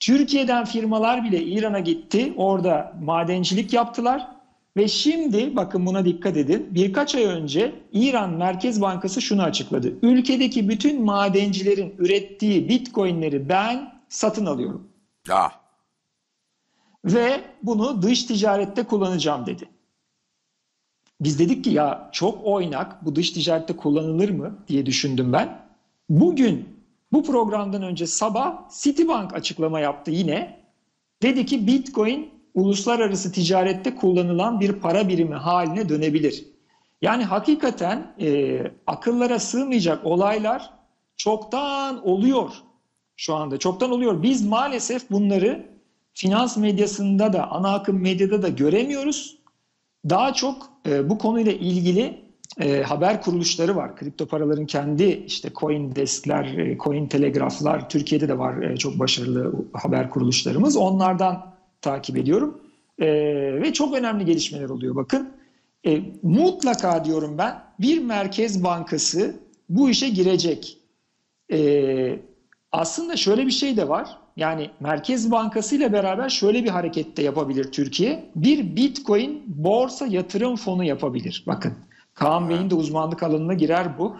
Türkiye'den firmalar bile İran'a gitti. Orada madencilik yaptılar. Ve şimdi bakın buna dikkat edin. Birkaç ay önce İran Merkez Bankası şunu açıkladı. Ülkedeki bütün madencilerin ürettiği bitcoinleri ben satın alıyorum. Ya ve bunu dış ticarette kullanacağım dedi. Biz dedik ki ya çok oynak bu dış ticarette kullanılır mı diye düşündüm ben. Bugün bu programdan önce sabah Citibank açıklama yaptı yine. Dedi ki Bitcoin uluslararası ticarette kullanılan bir para birimi haline dönebilir. Yani hakikaten e, akıllara sığmayacak olaylar çoktan oluyor şu anda. Çoktan oluyor. Biz maalesef bunları finans medyasında da ana akım medyada da göremiyoruz. Daha çok e, bu konuyla ilgili e, haber kuruluşları var. Kripto paraların kendi işte coin CoinDesk'ler, e, telegraflar. Türkiye'de de var e, çok başarılı haber kuruluşlarımız. Onlardan takip ediyorum. E, ve çok önemli gelişmeler oluyor bakın. E, mutlaka diyorum ben bir merkez bankası bu işe girecek. E, aslında şöyle bir şey de var yani Merkez Bankası ile beraber şöyle bir hareket de yapabilir Türkiye. Bir Bitcoin borsa yatırım fonu yapabilir. Bakın Kaan Bey'in de uzmanlık alanına girer bu.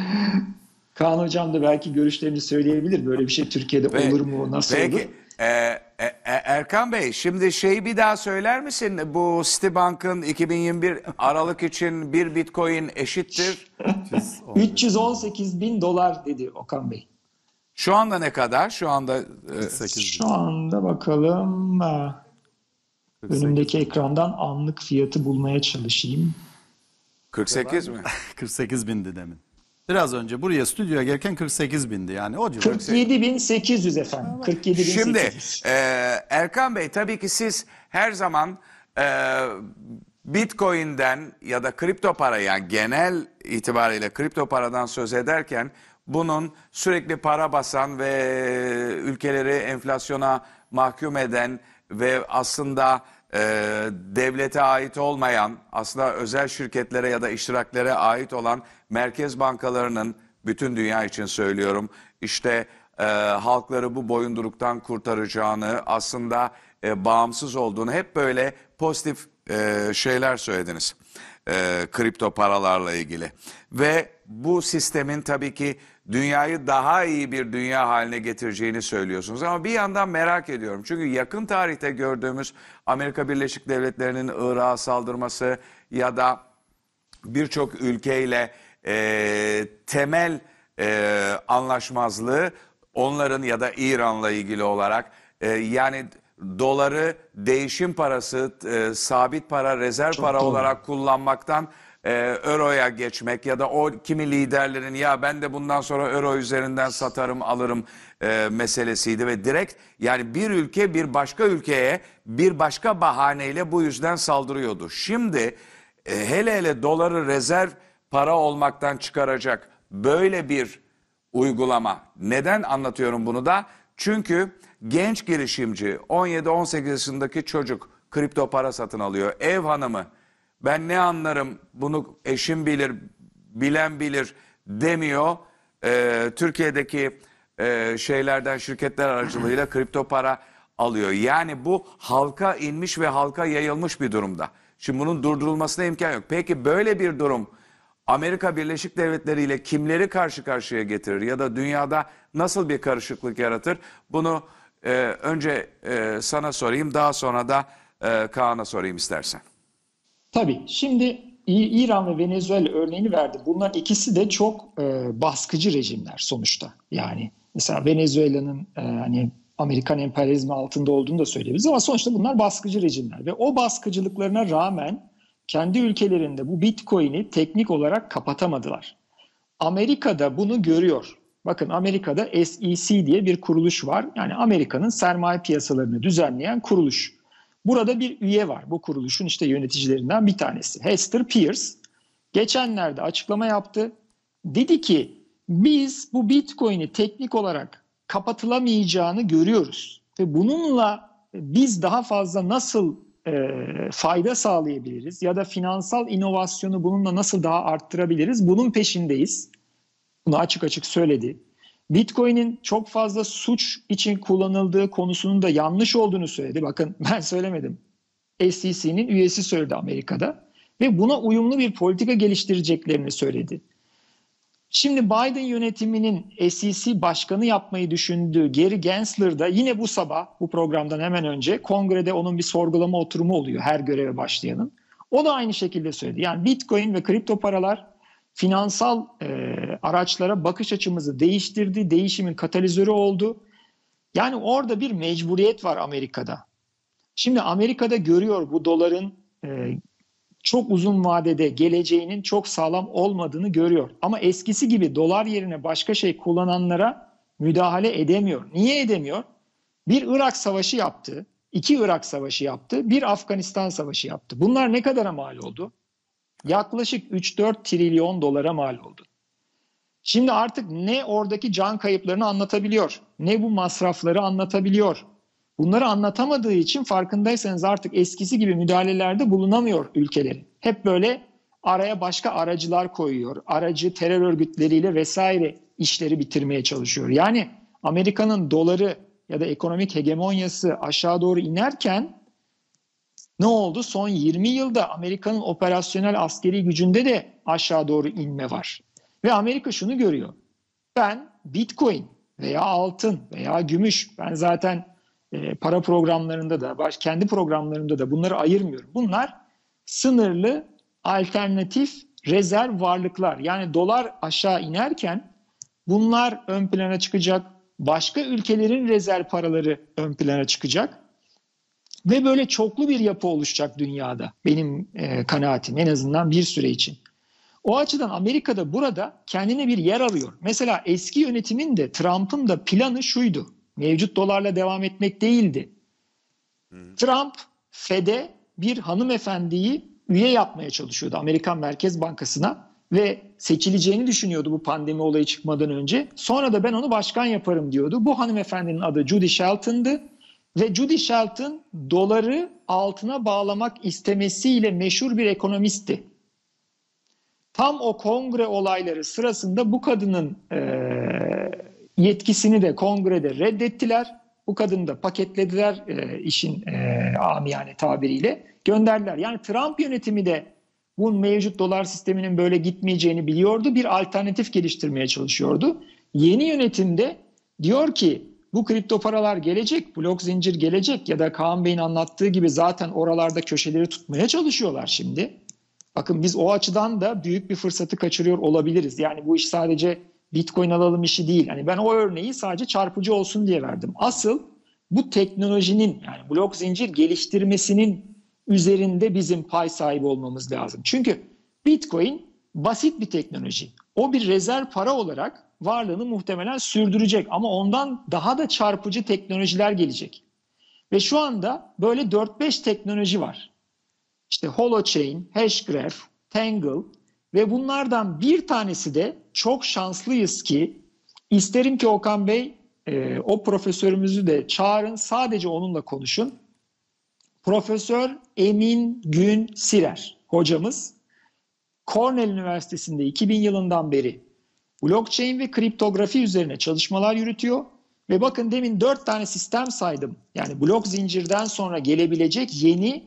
Kaan Hocam da belki görüşlerini söyleyebilir. Böyle bir şey Türkiye'de Be olur mu? Nasıl peki. olur? Ee, e, e, Erkan Bey şimdi şeyi bir daha söyler misin? Bu Citibank'ın 2021 Aralık için bir bitcoin eşittir. 318 bin dolar dedi Okan Bey. Şu anda ne kadar? Şu anda e, Şu anda bakalım. Ha, 48. Önümdeki ekrandan anlık fiyatı bulmaya çalışayım. 48 mi? 48 bindi demin. Biraz önce buraya stüdyoya gelirken 48 bindi yani o civar. 47.800 efendim. 47.800. Şimdi e, Erkan Bey tabii ki siz her zaman e, Bitcoin'den ya da kripto para yani genel itibariyle kripto paradan söz ederken bunun sürekli para basan ve ülkeleri enflasyona mahkum eden ve aslında e, devlete ait olmayan, aslında özel şirketlere ya da iştiraklere ait olan merkez bankalarının, bütün dünya için söylüyorum, işte e, halkları bu boyunduruktan kurtaracağını, aslında e, bağımsız olduğunu hep böyle pozitif e, şeyler söylediniz e, kripto paralarla ilgili. Ve bu sistemin tabii ki dünyayı daha iyi bir dünya haline getireceğini söylüyorsunuz. Ama bir yandan merak ediyorum. Çünkü yakın tarihte gördüğümüz Amerika Birleşik Devletleri'nin Irak'a saldırması ya da birçok ülkeyle e, temel e, anlaşmazlığı onların ya da İran'la ilgili olarak e, yani doları değişim parası, e, sabit para, rezerv Çok para doğru. olarak kullanmaktan e, Euro'ya geçmek ya da o kimi liderlerin ya ben de bundan sonra Euro üzerinden satarım alırım e, meselesiydi ve direkt yani bir ülke bir başka ülkeye bir başka bahaneyle bu yüzden saldırıyordu. Şimdi e, hele hele doları rezerv para olmaktan çıkaracak böyle bir uygulama. Neden anlatıyorum bunu da? Çünkü genç girişimci 17-18 yaşındaki çocuk kripto para satın alıyor. Ev hanımı ben ne anlarım bunu eşim bilir, bilen bilir demiyor. Ee, Türkiye'deki e, şeylerden şirketler aracılığıyla kripto para alıyor. Yani bu halka inmiş ve halka yayılmış bir durumda. Şimdi bunun durdurulmasına imkan yok. Peki böyle bir durum Amerika Birleşik Devletleri ile kimleri karşı karşıya getirir ya da dünyada nasıl bir karışıklık yaratır? Bunu e, önce e, sana sorayım daha sonra da e, Kaan'a sorayım istersen. Tabii şimdi İran ve Venezuela örneğini verdi. Bunların ikisi de çok e, baskıcı rejimler sonuçta. Yani mesela Venezuela'nın e, hani Amerikan emperyalizmi altında olduğunu da söyleyebiliriz ama sonuçta bunlar baskıcı rejimler ve o baskıcılıklarına rağmen kendi ülkelerinde bu Bitcoin'i teknik olarak kapatamadılar. Amerika da bunu görüyor. Bakın Amerika'da SEC diye bir kuruluş var. Yani Amerika'nın sermaye piyasalarını düzenleyen kuruluş. Burada bir üye var bu kuruluşun işte yöneticilerinden bir tanesi. Hester Pierce geçenlerde açıklama yaptı. Dedi ki biz bu Bitcoin'i teknik olarak kapatılamayacağını görüyoruz. Ve bununla biz daha fazla nasıl e, fayda sağlayabiliriz ya da finansal inovasyonu bununla nasıl daha arttırabiliriz bunun peşindeyiz. Bunu açık açık söyledi. Bitcoin'in çok fazla suç için kullanıldığı konusunun da yanlış olduğunu söyledi. Bakın ben söylemedim. SEC'nin üyesi söyledi Amerika'da ve buna uyumlu bir politika geliştireceklerini söyledi. Şimdi Biden yönetiminin SEC başkanı yapmayı düşündüğü Gary Gensler da yine bu sabah bu programdan hemen önce kongrede onun bir sorgulama oturumu oluyor her göreve başlayanın. O da aynı şekilde söyledi. Yani Bitcoin ve kripto paralar finansal e, araçlara bakış açımızı değiştirdi, değişimin katalizörü oldu. Yani orada bir mecburiyet var Amerika'da. Şimdi Amerika'da görüyor bu doların e, çok uzun vadede geleceğinin çok sağlam olmadığını görüyor. Ama eskisi gibi dolar yerine başka şey kullananlara müdahale edemiyor. Niye edemiyor? Bir Irak savaşı yaptı, iki Irak savaşı yaptı, bir Afganistan savaşı yaptı. Bunlar ne kadara mal oldu? yaklaşık 3-4 trilyon dolara mal oldu. Şimdi artık ne oradaki can kayıplarını anlatabiliyor, ne bu masrafları anlatabiliyor. Bunları anlatamadığı için farkındaysanız artık eskisi gibi müdahalelerde bulunamıyor ülkeleri. Hep böyle araya başka aracılar koyuyor. Aracı terör örgütleriyle vesaire işleri bitirmeye çalışıyor. Yani Amerika'nın doları ya da ekonomik hegemonyası aşağı doğru inerken ne oldu? Son 20 yılda Amerika'nın operasyonel askeri gücünde de aşağı doğru inme var. Ve Amerika şunu görüyor. Ben Bitcoin veya altın veya gümüş ben zaten e, para programlarında da baş, kendi programlarımda da bunları ayırmıyorum. Bunlar sınırlı alternatif rezerv varlıklar. Yani dolar aşağı inerken bunlar ön plana çıkacak. Başka ülkelerin rezerv paraları ön plana çıkacak ve böyle çoklu bir yapı oluşacak dünyada benim e, kanaatim en azından bir süre için. O açıdan Amerika'da burada kendine bir yer alıyor. Mesela eski yönetimin de Trump'ın da planı şuydu. Mevcut dolarla devam etmek değildi. Trump Fed'e bir hanımefendiyi üye yapmaya çalışıyordu Amerikan Merkez Bankası'na ve seçileceğini düşünüyordu bu pandemi olayı çıkmadan önce. Sonra da ben onu başkan yaparım diyordu. Bu hanımefendinin adı Judy Shelton'dı ve Judy Shelton doları altına bağlamak istemesiyle meşhur bir ekonomistti. Tam o kongre olayları sırasında bu kadının e, yetkisini de kongrede reddettiler. Bu kadını da paketlediler e, işin e, amiyane tabiriyle gönderdiler. Yani Trump yönetimi de bu mevcut dolar sisteminin böyle gitmeyeceğini biliyordu. Bir alternatif geliştirmeye çalışıyordu. Yeni yönetimde diyor ki bu kripto paralar gelecek, blok zincir gelecek ya da Kaan Bey'in anlattığı gibi zaten oralarda köşeleri tutmaya çalışıyorlar şimdi. Bakın biz o açıdan da büyük bir fırsatı kaçırıyor olabiliriz. Yani bu iş sadece Bitcoin alalım işi değil. Hani ben o örneği sadece çarpıcı olsun diye verdim. Asıl bu teknolojinin yani blok zincir geliştirmesinin üzerinde bizim pay sahibi olmamız lazım. Çünkü Bitcoin basit bir teknoloji. O bir rezerv para olarak varlığını muhtemelen sürdürecek ama ondan daha da çarpıcı teknolojiler gelecek. Ve şu anda böyle 4-5 teknoloji var. İşte Holochain, Hashgraph, Tangle ve bunlardan bir tanesi de çok şanslıyız ki isterim ki Okan Bey e, o profesörümüzü de çağırın sadece onunla konuşun. Profesör Emin Gün Sirer hocamız Cornell Üniversitesi'nde 2000 yılından beri blockchain ve kriptografi üzerine çalışmalar yürütüyor. Ve bakın demin dört tane sistem saydım. Yani blok zincirden sonra gelebilecek yeni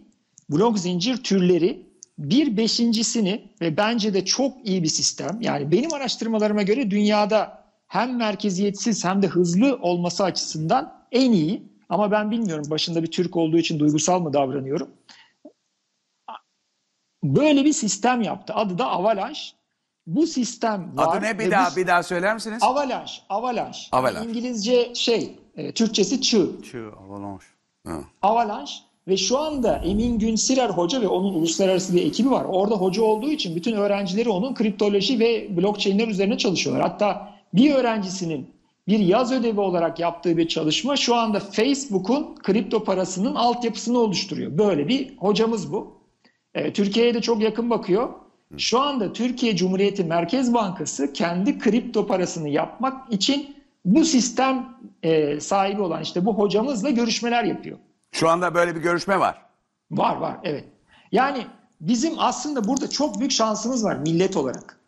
blok zincir türleri bir beşincisini ve bence de çok iyi bir sistem. Yani benim araştırmalarıma göre dünyada hem merkeziyetsiz hem de hızlı olması açısından en iyi. Ama ben bilmiyorum başında bir Türk olduğu için duygusal mı davranıyorum. Böyle bir sistem yaptı. Adı da Avalanche bu sistem var. Adı ne bir daha bir daha söyler misiniz? Avalanş, avalanş. avalanş. İngilizce şey, e, Türkçesi çığ. Çığ, avalanş. Hı. Avalanş ve şu anda Emin Günsirer hoca ve onun uluslararası bir ekibi var. Orada hoca olduğu için bütün öğrencileri onun kriptoloji ve blockchain'ler üzerine çalışıyorlar. Hatta bir öğrencisinin bir yaz ödevi olarak yaptığı bir çalışma şu anda Facebook'un kripto parasının altyapısını oluşturuyor. Böyle bir hocamız bu. E, Türkiye'ye de çok yakın bakıyor. Şu anda Türkiye Cumhuriyeti Merkez Bankası kendi kripto parasını yapmak için bu sistem e, sahibi olan işte bu hocamızla görüşmeler yapıyor. Şu anda böyle bir görüşme var. Var var evet. Yani bizim aslında burada çok büyük şansımız var millet olarak.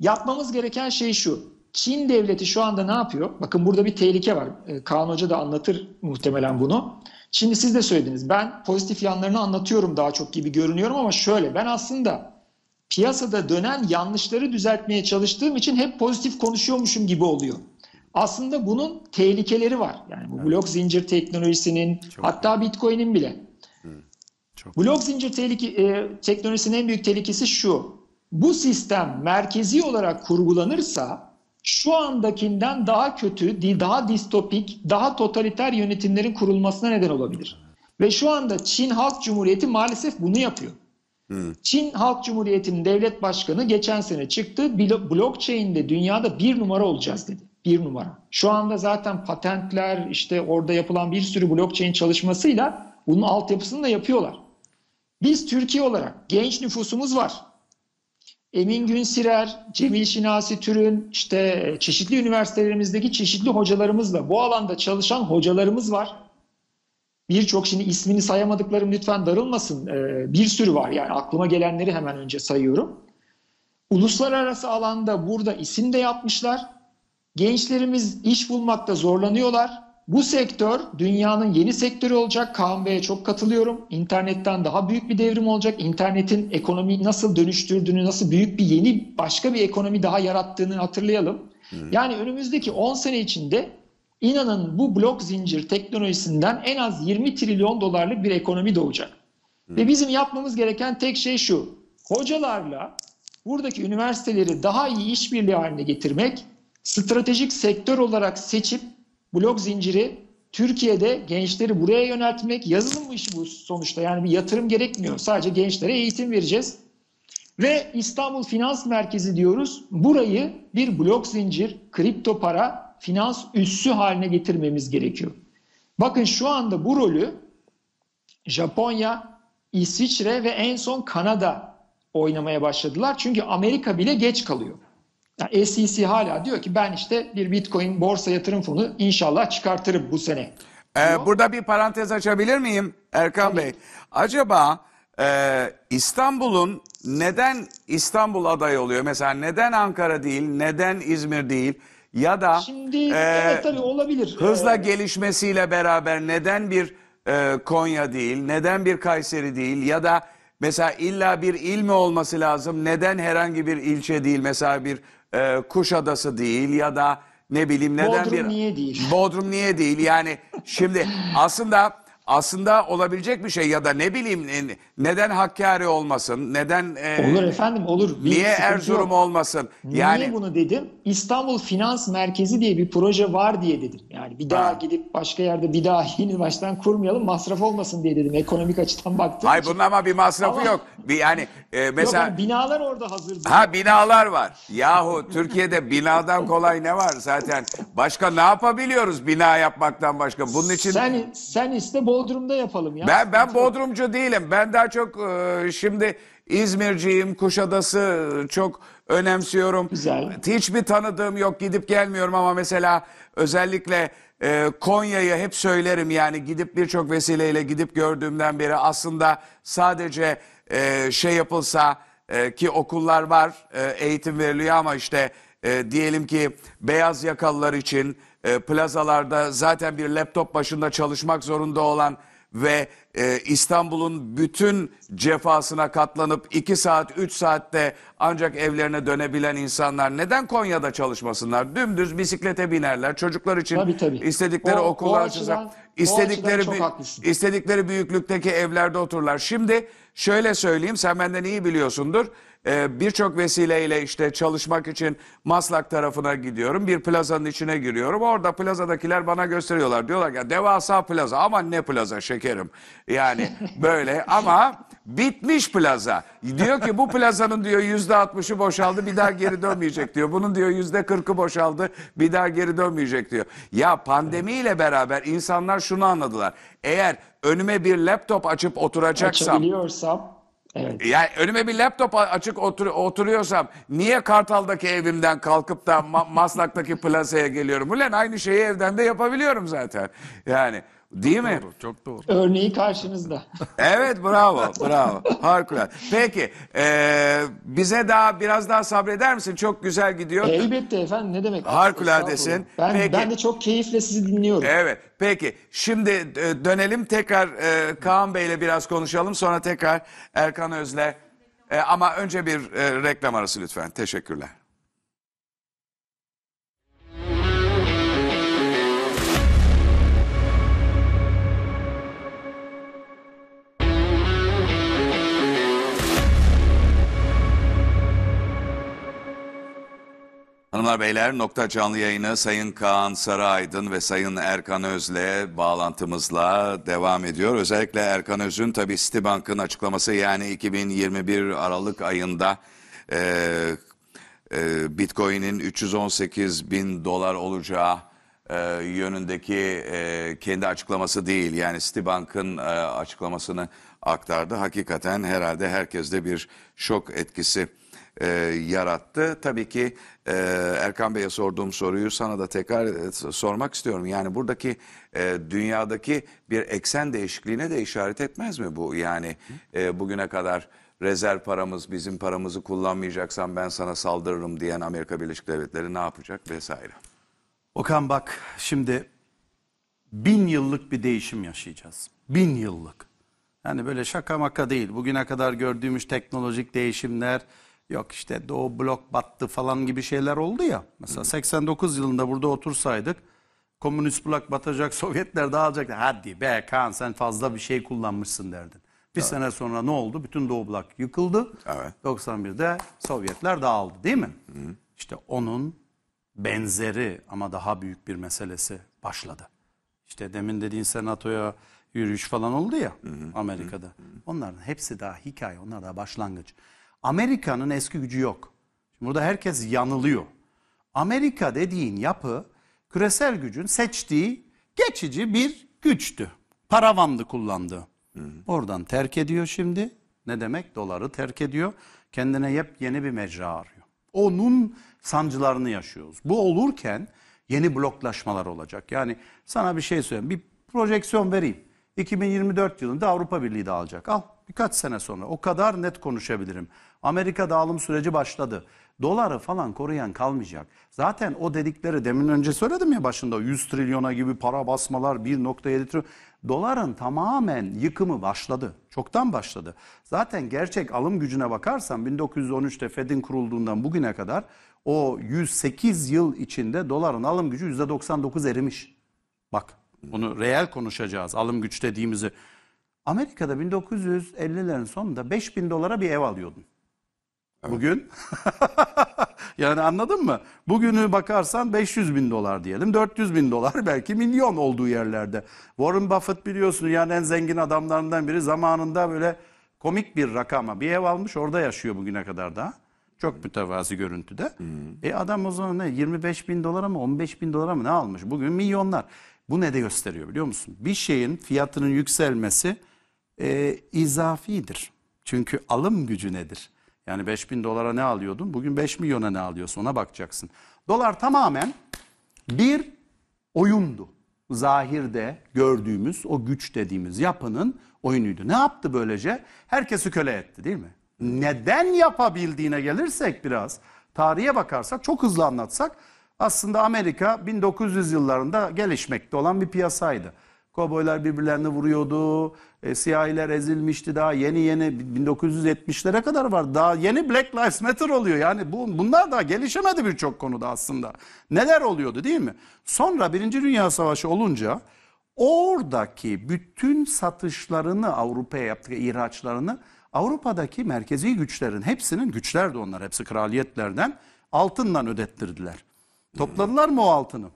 Yapmamız gereken şey şu. Çin devleti şu anda ne yapıyor? Bakın burada bir tehlike var. E, Kaan Hoca da anlatır muhtemelen bunu. Şimdi siz de söylediniz. Ben pozitif yanlarını anlatıyorum daha çok gibi görünüyorum ama şöyle ben aslında piyasada dönen yanlışları düzeltmeye çalıştığım için hep pozitif konuşuyormuşum gibi oluyor. Aslında bunun tehlikeleri var. Yani bu blok zincir teknolojisinin Çok hatta Bitcoin'in bile. Hı. Çok blok zincir tehlike, e, teknolojisinin en büyük tehlikesi şu. Bu sistem merkezi olarak kurgulanırsa şu andakinden daha kötü, daha distopik, daha totaliter yönetimlerin kurulmasına neden olabilir. Ve şu anda Çin Halk Cumhuriyeti maalesef bunu yapıyor. Hı. Çin Halk Cumhuriyeti'nin devlet başkanı geçen sene çıktı. Blockchain'de dünyada bir numara olacağız dedi. Bir numara. Şu anda zaten patentler işte orada yapılan bir sürü blockchain çalışmasıyla bunun altyapısını da yapıyorlar. Biz Türkiye olarak genç nüfusumuz var. Emin Günsirer, Cemil Şinasi Türün, işte çeşitli üniversitelerimizdeki çeşitli hocalarımızla bu alanda çalışan hocalarımız var birçok şimdi ismini sayamadıklarım lütfen darılmasın. Ee, bir sürü var yani aklıma gelenleri hemen önce sayıyorum. Uluslararası alanda burada isim de yapmışlar. Gençlerimiz iş bulmakta zorlanıyorlar. Bu sektör dünyanın yeni sektörü olacak. Kaan Bey'e çok katılıyorum. İnternetten daha büyük bir devrim olacak. İnternetin ekonomiyi nasıl dönüştürdüğünü, nasıl büyük bir yeni başka bir ekonomi daha yarattığını hatırlayalım. Hı. Yani önümüzdeki 10 sene içinde İnanın bu blok zincir teknolojisinden en az 20 trilyon dolarlık bir ekonomi doğacak. Hı. Hmm. Ve bizim yapmamız gereken tek şey şu. Hocalarla buradaki üniversiteleri daha iyi işbirliği haline getirmek, stratejik sektör olarak seçip blok zinciri Türkiye'de gençleri buraya yöneltmek yazılım işi bu sonuçta. Yani bir yatırım gerekmiyor. Sadece gençlere eğitim vereceğiz. Ve İstanbul Finans Merkezi diyoruz. Burayı bir blok zincir, kripto para finans üssü haline getirmemiz gerekiyor. Bakın şu anda bu rolü Japonya, İsviçre ve en son Kanada oynamaya başladılar. Çünkü Amerika bile geç kalıyor. Yani SEC hala diyor ki ben işte bir Bitcoin borsa yatırım fonu inşallah çıkartırım bu sene. Ee, burada bir parantez açabilir miyim Erkan Tabii. Bey? Acaba e, İstanbul'un neden İstanbul aday oluyor? Mesela neden Ankara değil, neden İzmir değil? ya da Şimdi, e, evet, tabii olabilir. hızla ee, gelişmesiyle beraber neden bir e, Konya değil, neden bir Kayseri değil ya da mesela illa bir il mi olması lazım, neden herhangi bir ilçe değil mesela bir e, Kuşadası değil ya da ne bileyim neden Bodrum bir... Bodrum niye değil? Bodrum niye değil yani şimdi aslında aslında olabilecek bir şey ya da ne bileyim e, neden Hakkari olmasın? Neden e, Olur efendim olur. Bir niye Erzurum yok. olmasın? Niye bunu dedim? İstanbul Finans Merkezi diye bir proje var diye dedim. Yani bir daha Ha. gidip başka yerde bir daha yeni baştan kurmayalım masraf olmasın diye dedim. Ekonomik açıdan baktığım hayır için. bunun ama bir masrafı Ama- yok. Bir yani e, Yok, mesela hani binalar orada hazır. Ha binalar var. Yahu Türkiye'de binadan kolay ne var zaten? Başka ne yapabiliyoruz bina yapmaktan başka? Bunun için Sen, sen iste bu Bodrum'da yapalım ya. Ben ben Bodrumcu değilim. Ben daha çok e, şimdi İzmirciyim, Kuşadası çok önemsiyorum. Güzel. Hiçbir tanıdığım yok, gidip gelmiyorum ama mesela özellikle e, Konya'yı hep söylerim yani gidip birçok vesileyle gidip gördüğümden beri aslında sadece e, şey yapılsa ki okullar var, eğitim veriliyor ama işte diyelim ki beyaz yakalılar için e, plazalarda zaten bir laptop başında çalışmak zorunda olan ve e, İstanbul'un bütün cefasına katlanıp 2 saat 3 saatte ancak evlerine dönebilen insanlar neden Konya'da çalışmasınlar? Dümdüz bisiklete binerler. Çocuklar için tabii, tabii. istedikleri o, okullar o istedikleri bir, istedikleri büyüklükteki evlerde otururlar. Şimdi şöyle söyleyeyim sen benden iyi biliyorsundur e, birçok vesileyle işte çalışmak için Maslak tarafına gidiyorum. Bir plazanın içine giriyorum. Orada plazadakiler bana gösteriyorlar. Diyorlar ki devasa plaza ama ne plaza şekerim. Yani böyle ama bitmiş plaza. Diyor ki bu plazanın diyor yüzde altmışı boşaldı bir daha geri dönmeyecek diyor. Bunun diyor yüzde kırkı boşaldı bir daha geri dönmeyecek diyor. Ya pandemiyle beraber insanlar şunu anladılar. Eğer önüme bir laptop açıp oturacaksam... Açabiliyorsam Evet. Yani önüme bir laptop açık otur, oturuyorsam niye Kartal'daki evimden kalkıp da Ma Maslak'taki plazaya geliyorum? Ulan aynı şeyi evden de yapabiliyorum zaten. Yani Değil çok mi? Doğru, çok doğru. Örneği karşınızda. evet bravo bravo harikulade. Peki e, bize daha biraz daha sabreder misin? Çok güzel gidiyor. Elbette efendim ne demek. Harikuladesin. Ben, Peki. ben de çok keyifle sizi dinliyorum. Evet peki şimdi e, dönelim tekrar e, Kaan ile biraz konuşalım sonra tekrar Erkan Öz'le e, ama önce bir e, reklam arası lütfen teşekkürler. Hanımlar beyler nokta canlı yayını Sayın Kaan Sarıaydın ve Sayın Erkan Öz'le bağlantımızla devam ediyor. Özellikle Erkan Öz'ün tabi Citibank'ın açıklaması yani 2021 Aralık ayında e, e, Bitcoin'in 318 bin dolar olacağı e, yönündeki e, kendi açıklaması değil. Yani Citibank'ın e, açıklamasını aktardı. Hakikaten herhalde herkeste bir şok etkisi e, yarattı. Tabii ki e, Erkan Bey'e sorduğum soruyu sana da tekrar e, sormak istiyorum. Yani buradaki e, dünyadaki bir eksen değişikliğine de işaret etmez mi bu? Yani e, bugüne kadar rezerv paramız bizim paramızı kullanmayacaksan ben sana saldırırım diyen Amerika Birleşik Devletleri ne yapacak vesaire. Okan bak şimdi bin yıllık bir değişim yaşayacağız. Bin yıllık. Yani böyle şaka maka değil. Bugüne kadar gördüğümüz teknolojik değişimler, Yok işte Doğu blok battı falan gibi şeyler oldu ya. Mesela 89 yılında burada otursaydık komünist blok batacak, Sovyetler dağılacak. Hadi be Kaan sen fazla bir şey kullanmışsın derdin. Bir evet. sene sonra ne oldu? Bütün Doğu blok yıkıldı. Evet. 91'de Sovyetler dağıldı değil mi? Hı. İşte onun benzeri ama daha büyük bir meselesi başladı. İşte demin dediğin senatoya yürüyüş falan oldu ya hı hı. Amerika'da. Hı hı. Onların hepsi daha hikaye, onlar daha başlangıç. Amerika'nın eski gücü yok. burada herkes yanılıyor. Amerika dediğin yapı küresel gücün seçtiği geçici bir güçtü. Paravandı kullandı. Hı. Oradan terk ediyor şimdi. Ne demek? Doları terk ediyor. Kendine yepyeni bir mecra arıyor. Onun sancılarını yaşıyoruz. Bu olurken yeni bloklaşmalar olacak. Yani sana bir şey söyleyeyim. Bir projeksiyon vereyim. 2024 yılında Avrupa Birliği de alacak. Al birkaç sene sonra o kadar net konuşabilirim. Amerika dağılım süreci başladı. Doları falan koruyan kalmayacak. Zaten o dedikleri demin önce söyledim ya başında 100 trilyona gibi para basmalar 1.7 trilyon. Doların tamamen yıkımı başladı. Çoktan başladı. Zaten gerçek alım gücüne bakarsan 1913'te Fed'in kurulduğundan bugüne kadar o 108 yıl içinde doların alım gücü %99 erimiş. Bak bunu reel konuşacağız alım güç dediğimizi. Amerika'da 1950'lerin sonunda 5000 dolara bir ev alıyordun. Bugün yani anladın mı? Bugünü bakarsan 500 bin dolar diyelim 400 bin dolar belki milyon olduğu yerlerde. Warren Buffett biliyorsun yani en zengin adamlarından biri zamanında böyle komik bir rakama bir ev almış orada yaşıyor bugüne kadar da. Çok mütevazi görüntüde. Hmm. E adam o zaman ne 25 bin dolara mı 15 bin dolara mı ne almış? Bugün milyonlar. Bu ne de gösteriyor biliyor musun? Bir şeyin fiyatının yükselmesi e, izafidir. Çünkü alım gücü nedir? Yani 5 bin dolara ne alıyordun? Bugün 5 milyona ne alıyorsun? Ona bakacaksın. Dolar tamamen bir oyundu. Zahirde gördüğümüz o güç dediğimiz yapının oyunuydu. Ne yaptı böylece? Herkesi köle etti değil mi? Neden yapabildiğine gelirsek biraz, tarihe bakarsak, çok hızlı anlatsak aslında Amerika 1900 yıllarında gelişmekte olan bir piyasaydı. Kovboylar birbirlerini vuruyordu. E, siyahiler ezilmişti daha yeni yeni 1970'lere kadar var. Daha yeni Black Lives Matter oluyor. Yani bu, bunlar daha gelişemedi birçok konuda aslında. Neler oluyordu değil mi? Sonra Birinci Dünya Savaşı olunca oradaki bütün satışlarını Avrupa'ya yaptık, ihraçlarını Avrupa'daki merkezi güçlerin hepsinin güçlerdi onlar hepsi kraliyetlerden altından ödettirdiler. Topladılar mı o altını?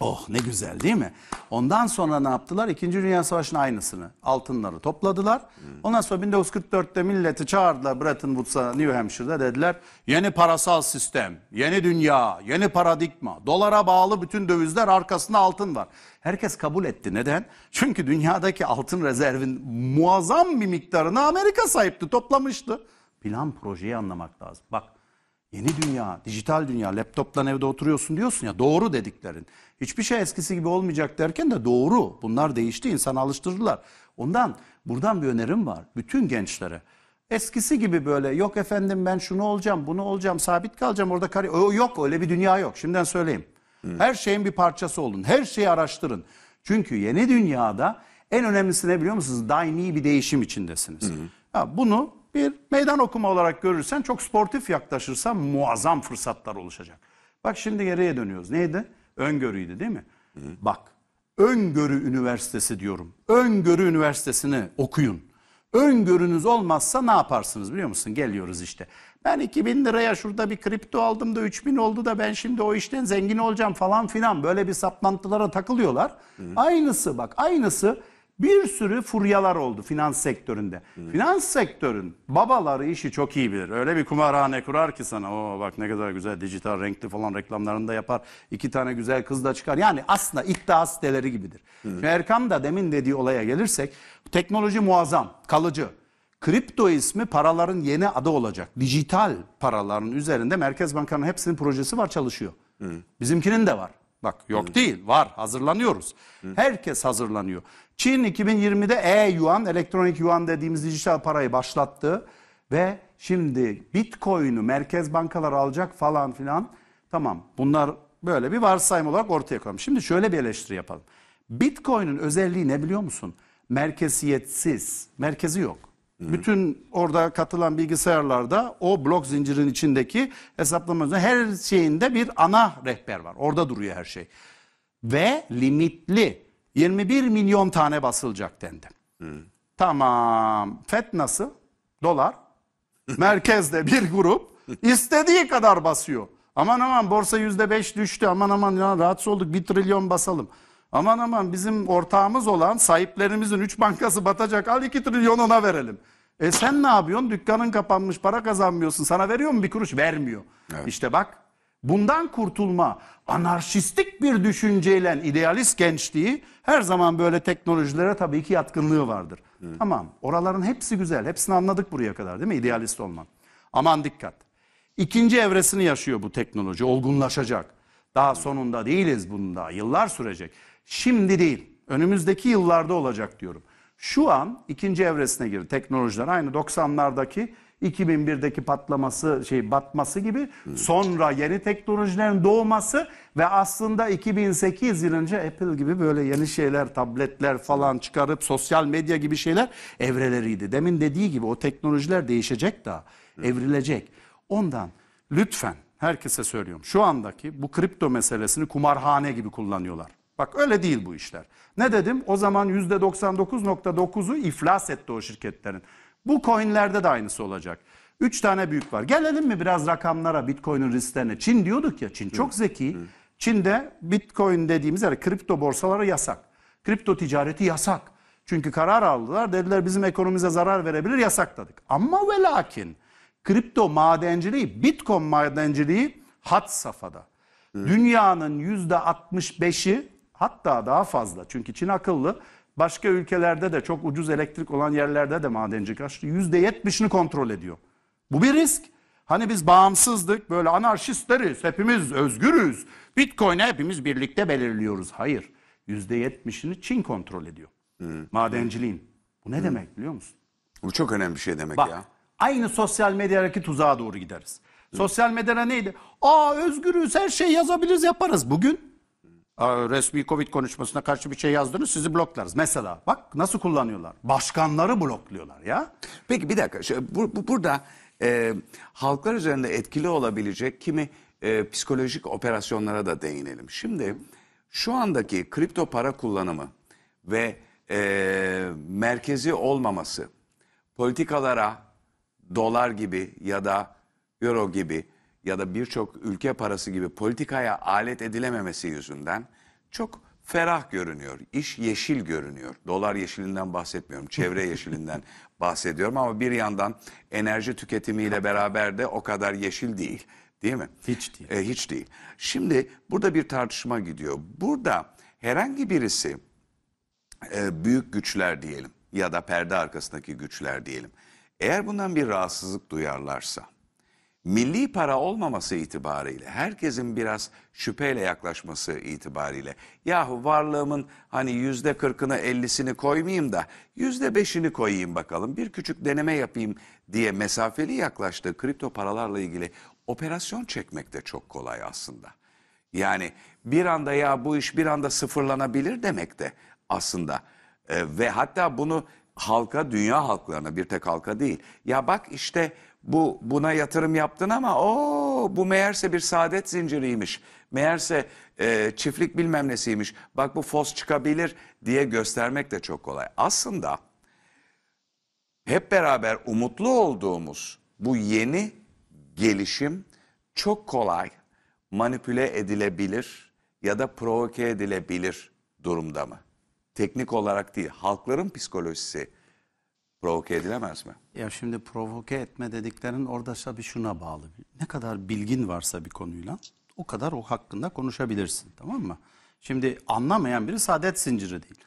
Oh ne güzel değil mi? Ondan sonra ne yaptılar? İkinci Dünya Savaşı'nın aynısını. Altınları topladılar. Ondan sonra 1944'te milleti çağırdılar Bretton Woods'a New Hampshire'da dediler. Yeni parasal sistem, yeni dünya, yeni paradigma. Dolara bağlı bütün dövizler arkasında altın var. Herkes kabul etti. Neden? Çünkü dünyadaki altın rezervin muazzam bir miktarını Amerika sahipti, toplamıştı. Plan projeyi anlamak lazım. Bak Yeni dünya, dijital dünya, laptopla evde oturuyorsun diyorsun ya doğru dediklerin. Hiçbir şey eskisi gibi olmayacak derken de doğru. Bunlar değişti, insan alıştırdılar. Ondan buradan bir önerim var bütün gençlere. Eskisi gibi böyle yok efendim ben şunu olacağım, bunu olacağım, sabit kalacağım orada kari, O, yok öyle bir dünya yok. Şimdiden söyleyeyim. Hmm. Her şeyin bir parçası olun. Her şeyi araştırın. Çünkü yeni dünyada en önemlisi ne biliyor musunuz? Daimi bir değişim içindesiniz. Hı hmm. hı. Ya bunu bir meydan okuma olarak görürsen çok sportif yaklaşırsan muazzam fırsatlar oluşacak. Bak şimdi geriye dönüyoruz. Neydi? Öngörüydü değil mi? Hı hı. Bak öngörü üniversitesi diyorum. Öngörü üniversitesini okuyun. Öngörünüz olmazsa ne yaparsınız biliyor musun? Geliyoruz işte. Ben 2000 liraya şurada bir kripto aldım da 3000 oldu da ben şimdi o işten zengin olacağım falan filan. Böyle bir saplantılara takılıyorlar. hı. Aynısı bak aynısı bir sürü furyalar oldu finans sektöründe. Hmm. Finans sektörün babaları işi çok iyi bilir. Öyle bir kumarhane kurar ki sana o bak ne kadar güzel dijital renkli falan reklamlarında yapar. İki tane güzel kız da çıkar. Yani aslında iddia siteleri gibidir. Hmm. Erkam da demin dediği olaya gelirsek teknoloji muazzam, kalıcı. Kripto ismi paraların yeni adı olacak. Dijital paraların üzerinde Merkez Bankanın hepsinin projesi var çalışıyor. Hı. Bizimkinin de var. Bak yok Hı. değil var hazırlanıyoruz. Hı. Herkes hazırlanıyor. Çin 2020'de e-yuan elektronik yuan dediğimiz dijital parayı başlattı. Ve şimdi Bitcoin'u merkez bankalar alacak falan filan. Tamam bunlar böyle bir varsayım olarak ortaya koyalım. Şimdi şöyle bir eleştiri yapalım. Bitcoin'in özelliği ne biliyor musun? Merkeziyetsiz. Merkezi yok. Hı. Bütün orada katılan bilgisayarlarda o blok zincirin içindeki hesaplama her şeyinde bir ana rehber var. Orada duruyor her şey. Ve limitli 21 milyon tane basılacak dendi. Tamam. FED nasıl? Dolar. Merkezde bir grup istediği kadar basıyor. Aman aman borsa %5 düştü. Aman aman ya rahatsız olduk. 1 trilyon basalım. Aman aman bizim ortağımız olan sahiplerimizin 3 bankası batacak al 2 trilyon ona verelim. E sen ne yapıyorsun? Dükkanın kapanmış para kazanmıyorsun. Sana veriyor mu bir kuruş? Vermiyor. Evet. İşte bak bundan kurtulma anarşistik bir düşünceyle idealist gençliği her zaman böyle teknolojilere tabii ki yatkınlığı vardır. Hı. Tamam oraların hepsi güzel. Hepsini anladık buraya kadar değil mi? idealist olman. Aman dikkat. İkinci evresini yaşıyor bu teknoloji. Olgunlaşacak. Daha sonunda değiliz bunda. Yıllar sürecek. Şimdi değil. Önümüzdeki yıllarda olacak diyorum. Şu an ikinci evresine girdi teknolojiler. Aynı 90'lardaki 2001'deki patlaması şey batması gibi sonra yeni teknolojilerin doğması ve aslında 2008 yılınca Apple gibi böyle yeni şeyler tabletler falan çıkarıp sosyal medya gibi şeyler evreleriydi. Demin dediği gibi o teknolojiler değişecek daha evrilecek. Ondan lütfen herkese söylüyorum şu andaki bu kripto meselesini kumarhane gibi kullanıyorlar. Bak öyle değil bu işler. Ne dedim? O zaman %99.9'u iflas etti o şirketlerin. Bu coinlerde de aynısı olacak. 3 tane büyük var. Gelelim mi biraz rakamlara, Bitcoin'in risklerine? Çin diyorduk ya, Çin çok zeki. Çin'de Bitcoin dediğimiz yani kripto borsaları yasak. Kripto ticareti yasak. Çünkü karar aldılar. Dediler bizim ekonomimize zarar verebilir, yasakladık. Ama ve lakin kripto madenciliği, Bitcoin madenciliği hat safhada. Dünyanın yüzde %65'i Hatta daha fazla. Çünkü Çin akıllı. Başka ülkelerde de çok ucuz elektrik olan yerlerde de madenci kaçtı. %70'ini kontrol ediyor. Bu bir risk. Hani biz bağımsızdık, böyle anarşistleriz, hepimiz özgürüz. Bitcoin'i hepimiz birlikte belirliyoruz. Hayır. %70'ini Çin kontrol ediyor. Hı. Hmm. Madenciliğin. Bu ne Hı. Hmm. demek biliyor musun? Bu çok önemli bir şey demek Bak, ya. Aynı sosyal medyadaki tuzağa doğru gideriz. Hı. Hmm. Sosyal medyada neydi? Aa özgürüz, her şey yazabiliriz, yaparız. Bugün resmi Covid konuşmasına karşı bir şey yazdınız sizi bloklarız. Mesela bak nasıl kullanıyorlar. Başkanları blokluyorlar ya. Peki bir dakika. Şu, bu, bu, burada e, halklar üzerinde etkili olabilecek kimi e, psikolojik operasyonlara da değinelim. Şimdi şu andaki kripto para kullanımı ve e, merkezi olmaması politikalara dolar gibi ya da euro gibi ya da birçok ülke parası gibi politikaya alet edilememesi yüzünden çok ferah görünüyor. İş yeşil görünüyor. Dolar yeşilinden bahsetmiyorum. Çevre yeşilinden bahsediyorum ama bir yandan enerji tüketimiyle beraber de o kadar yeşil değil. Değil mi? Hiç değil. E, hiç değil. Şimdi burada bir tartışma gidiyor. Burada herhangi birisi e, büyük güçler diyelim ya da perde arkasındaki güçler diyelim. Eğer bundan bir rahatsızlık duyarlarsa milli para olmaması itibariyle herkesin biraz şüpheyle yaklaşması itibariyle yahu varlığımın hani yüzde kırkını ellisini koymayayım da yüzde beşini koyayım bakalım bir küçük deneme yapayım diye mesafeli yaklaştığı kripto paralarla ilgili operasyon çekmek de çok kolay aslında. Yani bir anda ya bu iş bir anda sıfırlanabilir demek de aslında e, ve hatta bunu halka dünya halklarına bir tek halka değil ya bak işte bu buna yatırım yaptın ama o bu meğerse bir saadet zinciriymiş. Meğerse e, çiftlik bilmem nesiymiş. Bak bu fos çıkabilir diye göstermek de çok kolay. Aslında hep beraber umutlu olduğumuz bu yeni gelişim çok kolay manipüle edilebilir ya da provoke edilebilir durumda mı? Teknik olarak değil, halkların psikolojisi provoke edilemez mi? Ya şimdi provoke etme dediklerin orada tabii şuna bağlı. Ne kadar bilgin varsa bir konuyla o kadar o hakkında konuşabilirsin tamam mı? Şimdi anlamayan biri saadet zinciri değil.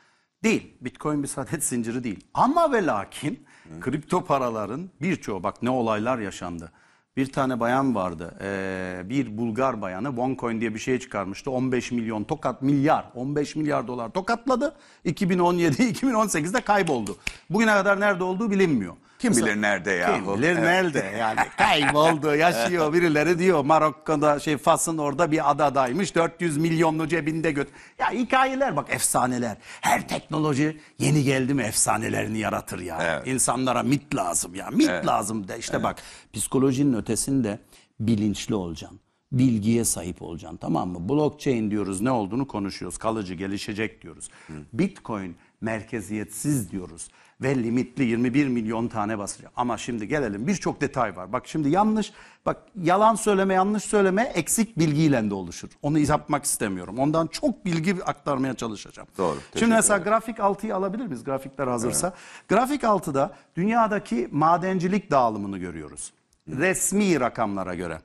Değil. Bitcoin bir saadet zinciri değil. Ama ve lakin Hı. kripto paraların birçoğu bak ne olaylar yaşandı bir tane bayan vardı. Ee, bir Bulgar bayanı OneCoin diye bir şey çıkarmıştı. 15 milyon tokat milyar 15 milyar dolar tokatladı. 2017-2018'de kayboldu. Bugüne kadar nerede olduğu bilinmiyor. Kim bilir nerede ya? Kim bilir evet. nerede yani kayboldu yaşıyor birileri diyor Marokko'da şey Fas'ın orada bir adadaymış 400 milyonlu cebinde göt. Ya hikayeler bak efsaneler her teknoloji yeni geldi mi efsanelerini yaratır ya. Evet. İnsanlara mit lazım ya mit evet. lazım de işte evet. bak psikolojinin ötesinde bilinçli olacaksın bilgiye sahip olacaksın tamam mı? Blockchain diyoruz ne olduğunu konuşuyoruz. Kalıcı gelişecek diyoruz. Hı. Bitcoin merkeziyetsiz diyoruz ve limitli 21 milyon tane basacak. Ama şimdi gelelim birçok detay var. Bak şimdi yanlış, bak yalan söyleme, yanlış söyleme eksik bilgiyle de oluşur. Onu yapmak istemiyorum. Ondan çok bilgi aktarmaya çalışacağım. Doğru. Şimdi mesela grafik 6'yı alabilir miyiz? Grafikler hazırsa. Evet. Grafik 6'da dünyadaki madencilik dağılımını görüyoruz. Resmi rakamlara göre.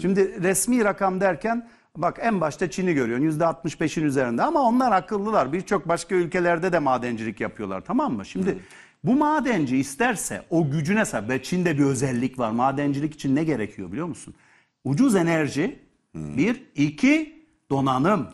Şimdi resmi rakam derken Bak en başta Çin'i görüyorsun %65'in üzerinde ama onlar akıllılar. Birçok başka ülkelerde de madencilik yapıyorlar tamam mı? Şimdi hmm. bu madenci isterse o gücüne sahip ve Çin'de bir özellik var. Madencilik için ne gerekiyor biliyor musun? Ucuz enerji hmm. bir, iki donanım.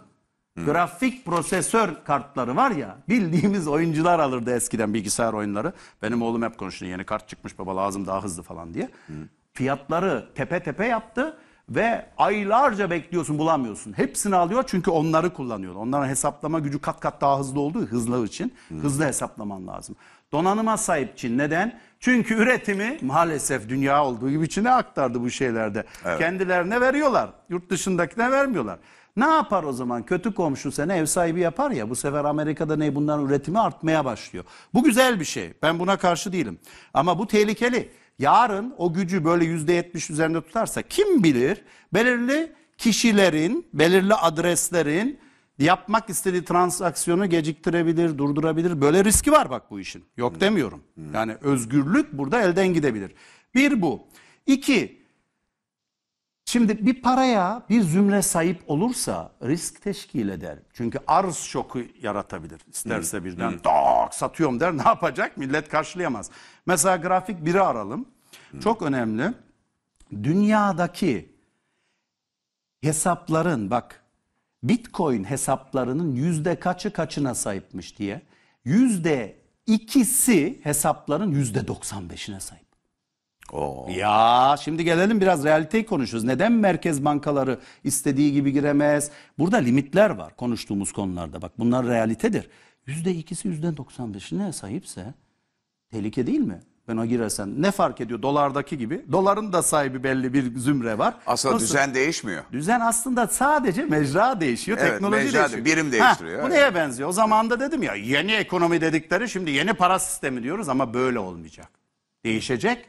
Hmm. Grafik prosesör kartları var ya bildiğimiz oyuncular alırdı eskiden bilgisayar oyunları. Benim oğlum hep konuştu yeni kart çıkmış baba lazım daha hızlı falan diye. Hmm. Fiyatları tepe tepe yaptı ve aylarca bekliyorsun bulamıyorsun. Hepsini alıyor çünkü onları kullanıyor. Onların hesaplama gücü kat kat daha hızlı olduğu hızlı için hmm. hızlı hesaplaman lazım. Donanıma sahip Çin neden? Çünkü üretimi maalesef dünya olduğu gibi Çin'e aktardı bu şeylerde. Evet. Kendilerine veriyorlar. Yurt dışındakine vermiyorlar. Ne yapar o zaman? Kötü komşu seni ev sahibi yapar ya. Bu sefer Amerika'da ne bunların üretimi artmaya başlıyor. Bu güzel bir şey. Ben buna karşı değilim. Ama bu tehlikeli yarın o gücü böyle yüzde yetmiş üzerinde tutarsa kim bilir belirli kişilerin, belirli adreslerin yapmak istediği transaksiyonu geciktirebilir, durdurabilir. Böyle riski var bak bu işin. Yok hmm. demiyorum. Hmm. Yani özgürlük burada elden gidebilir. Bir bu. İki, Şimdi bir paraya bir zümre sahip olursa risk teşkil eder. Çünkü arz şoku yaratabilir. İsterse hmm. birden hmm. tak satıyorum der ne yapacak? Millet karşılayamaz. Mesela grafik 1'i aralım. Hmm. Çok önemli. Dünyadaki hesapların bak Bitcoin hesaplarının yüzde kaçı kaçına sahipmiş diye. Yüzde ikisi hesapların yüzde 95'ine sahip. Oo. Ya şimdi gelelim biraz realiteyi konuşuruz. Neden merkez bankaları istediği gibi giremez? Burada limitler var konuştuğumuz konularda. Bak bunlar realitedir. %2'si %95'ine sahipse tehlike değil mi? Ben o girersen ne fark ediyor dolardaki gibi? Doların da sahibi belli bir zümre var. Aslında Nasıl? düzen değişmiyor. Düzen aslında sadece mecra değişiyor, Evet, teknoloji mecra değişiyor. birim değiştiriyor, bu neye benziyor? O zaman da dedim ya yeni ekonomi dedikleri şimdi yeni para sistemi diyoruz ama böyle olmayacak. Değişecek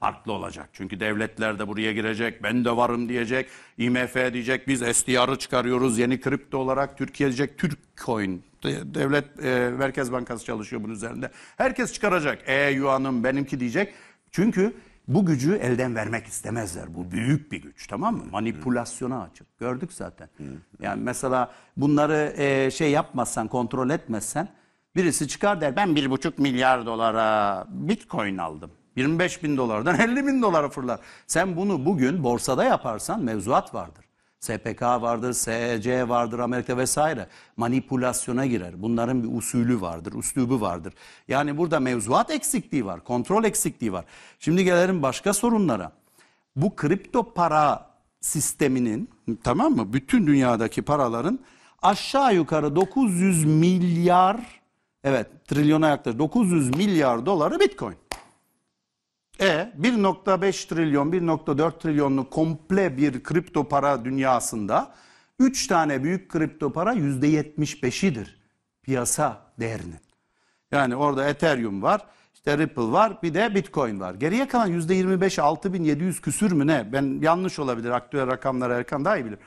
farklı olacak. Çünkü devletler de buraya girecek, ben de varım diyecek, IMF diyecek, biz SDR'ı çıkarıyoruz yeni kripto olarak, Türkiye diyecek, Türk coin, devlet e, Merkez Bankası çalışıyor bunun üzerinde. Herkes çıkaracak, e yuanım benimki diyecek. Çünkü bu gücü elden vermek istemezler. Bu büyük bir güç tamam mı? Manipülasyona açık. Gördük zaten. Yani mesela bunları e, şey yapmazsan, kontrol etmezsen birisi çıkar der ben bir buçuk milyar dolara bitcoin aldım. 25 bin dolardan 50 bin dolara fırlar. Sen bunu bugün borsada yaparsan mevzuat vardır. SPK vardır, SC e vardır Amerika vesaire. Manipülasyona girer. Bunların bir usulü vardır, üslubu vardır. Yani burada mevzuat eksikliği var, kontrol eksikliği var. Şimdi gelelim başka sorunlara. Bu kripto para sisteminin tamam mı? Bütün dünyadaki paraların aşağı yukarı 900 milyar evet trilyona yaklaşık 900 milyar doları Bitcoin. E 1.5 trilyon 1.4 trilyonlu komple bir kripto para dünyasında 3 tane büyük kripto para %75'idir piyasa değerinin. Yani orada Ethereum var, işte Ripple var, bir de Bitcoin var. Geriye kalan %25 6700 küsür mü ne? Ben yanlış olabilir. Aktüel rakamları Erkan daha iyi bilir.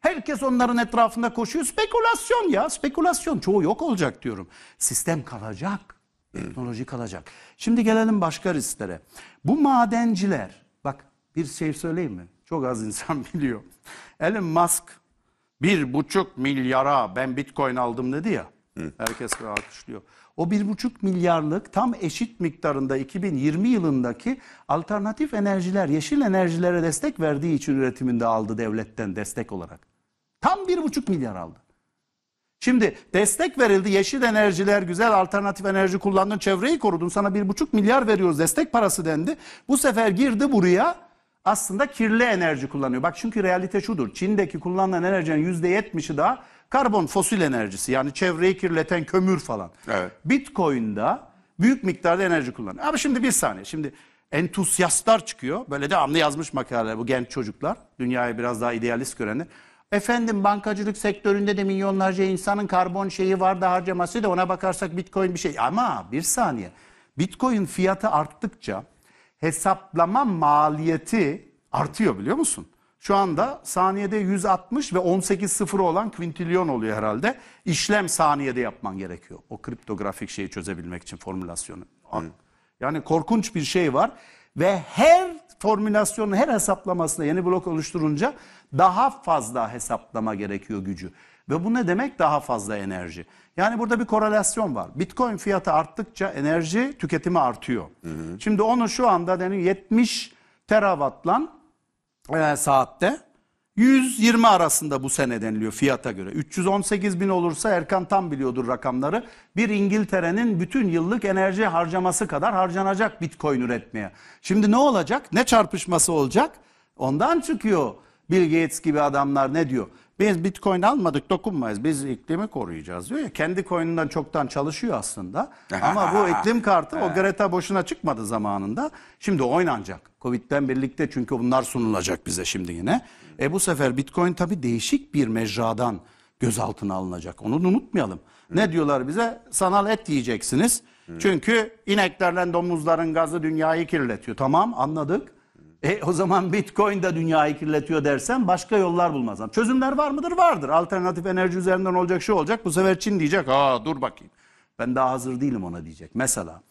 Herkes onların etrafında koşuyor. Spekülasyon ya, spekülasyon. Çoğu yok olacak diyorum. Sistem kalacak. Teknoloji kalacak. Şimdi gelelim başka risklere. Bu madenciler, bak bir şey söyleyeyim mi? Çok az insan biliyor. Elon Musk bir buçuk milyara ben bitcoin aldım dedi ya. Herkes alkışlıyor. O bir buçuk milyarlık tam eşit miktarında 2020 yılındaki alternatif enerjiler, yeşil enerjilere destek verdiği için üretiminde aldı devletten destek olarak. Tam bir buçuk milyar aldı. Şimdi destek verildi. Yeşil enerjiler güzel alternatif enerji kullandın. Çevreyi korudun. Sana bir buçuk milyar veriyoruz destek parası dendi. Bu sefer girdi buraya aslında kirli enerji kullanıyor. Bak çünkü realite şudur. Çin'deki kullanılan enerjinin yüzde yetmişi daha karbon fosil enerjisi. Yani çevreyi kirleten kömür falan. Evet. Bitcoin'da büyük miktarda enerji kullanıyor. Ama şimdi bir saniye. Şimdi entusyastlar çıkıyor. Böyle de devamlı yazmış makaleler bu genç çocuklar. Dünyayı biraz daha idealist görenler. Efendim bankacılık sektöründe de milyonlarca insanın karbon şeyi var da harcaması da ona bakarsak bitcoin bir şey. Ama bir saniye bitcoin fiyatı arttıkça hesaplama maliyeti artıyor biliyor musun? Şu anda saniyede 160 ve 18 sıfırı olan kvintilyon oluyor herhalde. İşlem saniyede yapman gerekiyor. O kriptografik şeyi çözebilmek için formülasyonu. Yani korkunç bir şey var ve her formülasyonun her hesaplamasında yeni blok oluşturunca daha fazla hesaplama gerekiyor gücü. Ve bu ne demek? Daha fazla enerji. Yani burada bir korelasyon var. Bitcoin fiyatı arttıkça enerji tüketimi artıyor. Hı hı. Şimdi onu şu anda yani 70 terawattla e, saatte 120 arasında bu sene deniliyor fiyata göre. 318 bin olursa Erkan tam biliyordur rakamları. Bir İngiltere'nin bütün yıllık enerji harcaması kadar harcanacak bitcoin üretmeye. Şimdi ne olacak? Ne çarpışması olacak? Ondan çıkıyor Bill Gates gibi adamlar ne diyor? Biz bitcoin almadık dokunmayız biz iklimi koruyacağız diyor ya. Kendi coin'inden çoktan çalışıyor aslında. Ama bu iklim kartı o Greta boşuna çıkmadı zamanında. Şimdi oynanacak. Covid'den birlikte çünkü bunlar sunulacak bize şimdi yine. E bu sefer Bitcoin tabii değişik bir mecradan gözaltına alınacak. Onu unutmayalım. Hı. Ne diyorlar bize? Sanal et yiyeceksiniz. Hı. Çünkü ineklerle domuzların gazı dünyayı kirletiyor. Tamam anladık. E o zaman Bitcoin de dünyayı kirletiyor dersen başka yollar bulmazsın. Çözümler var mıdır? Vardır. Alternatif enerji üzerinden olacak şey olacak. Bu sefer Çin diyecek. Aa dur bakayım. Ben daha hazır değilim ona diyecek. Mesela.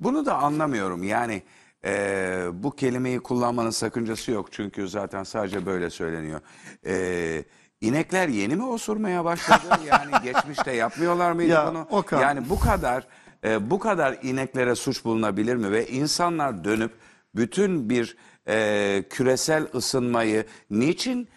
Bunu da anlamıyorum. Yani ee, bu kelimeyi kullanmanın sakıncası yok çünkü zaten sadece böyle söyleniyor. Ee, inekler yeni mi osurmaya başladı? Yani geçmişte yapmıyorlar mıydı Ya, bunu? Okan. Yani bu kadar e, bu kadar ineklere suç bulunabilir mi? Ve insanlar dönüp bütün bir e, küresel ısınmayı niçin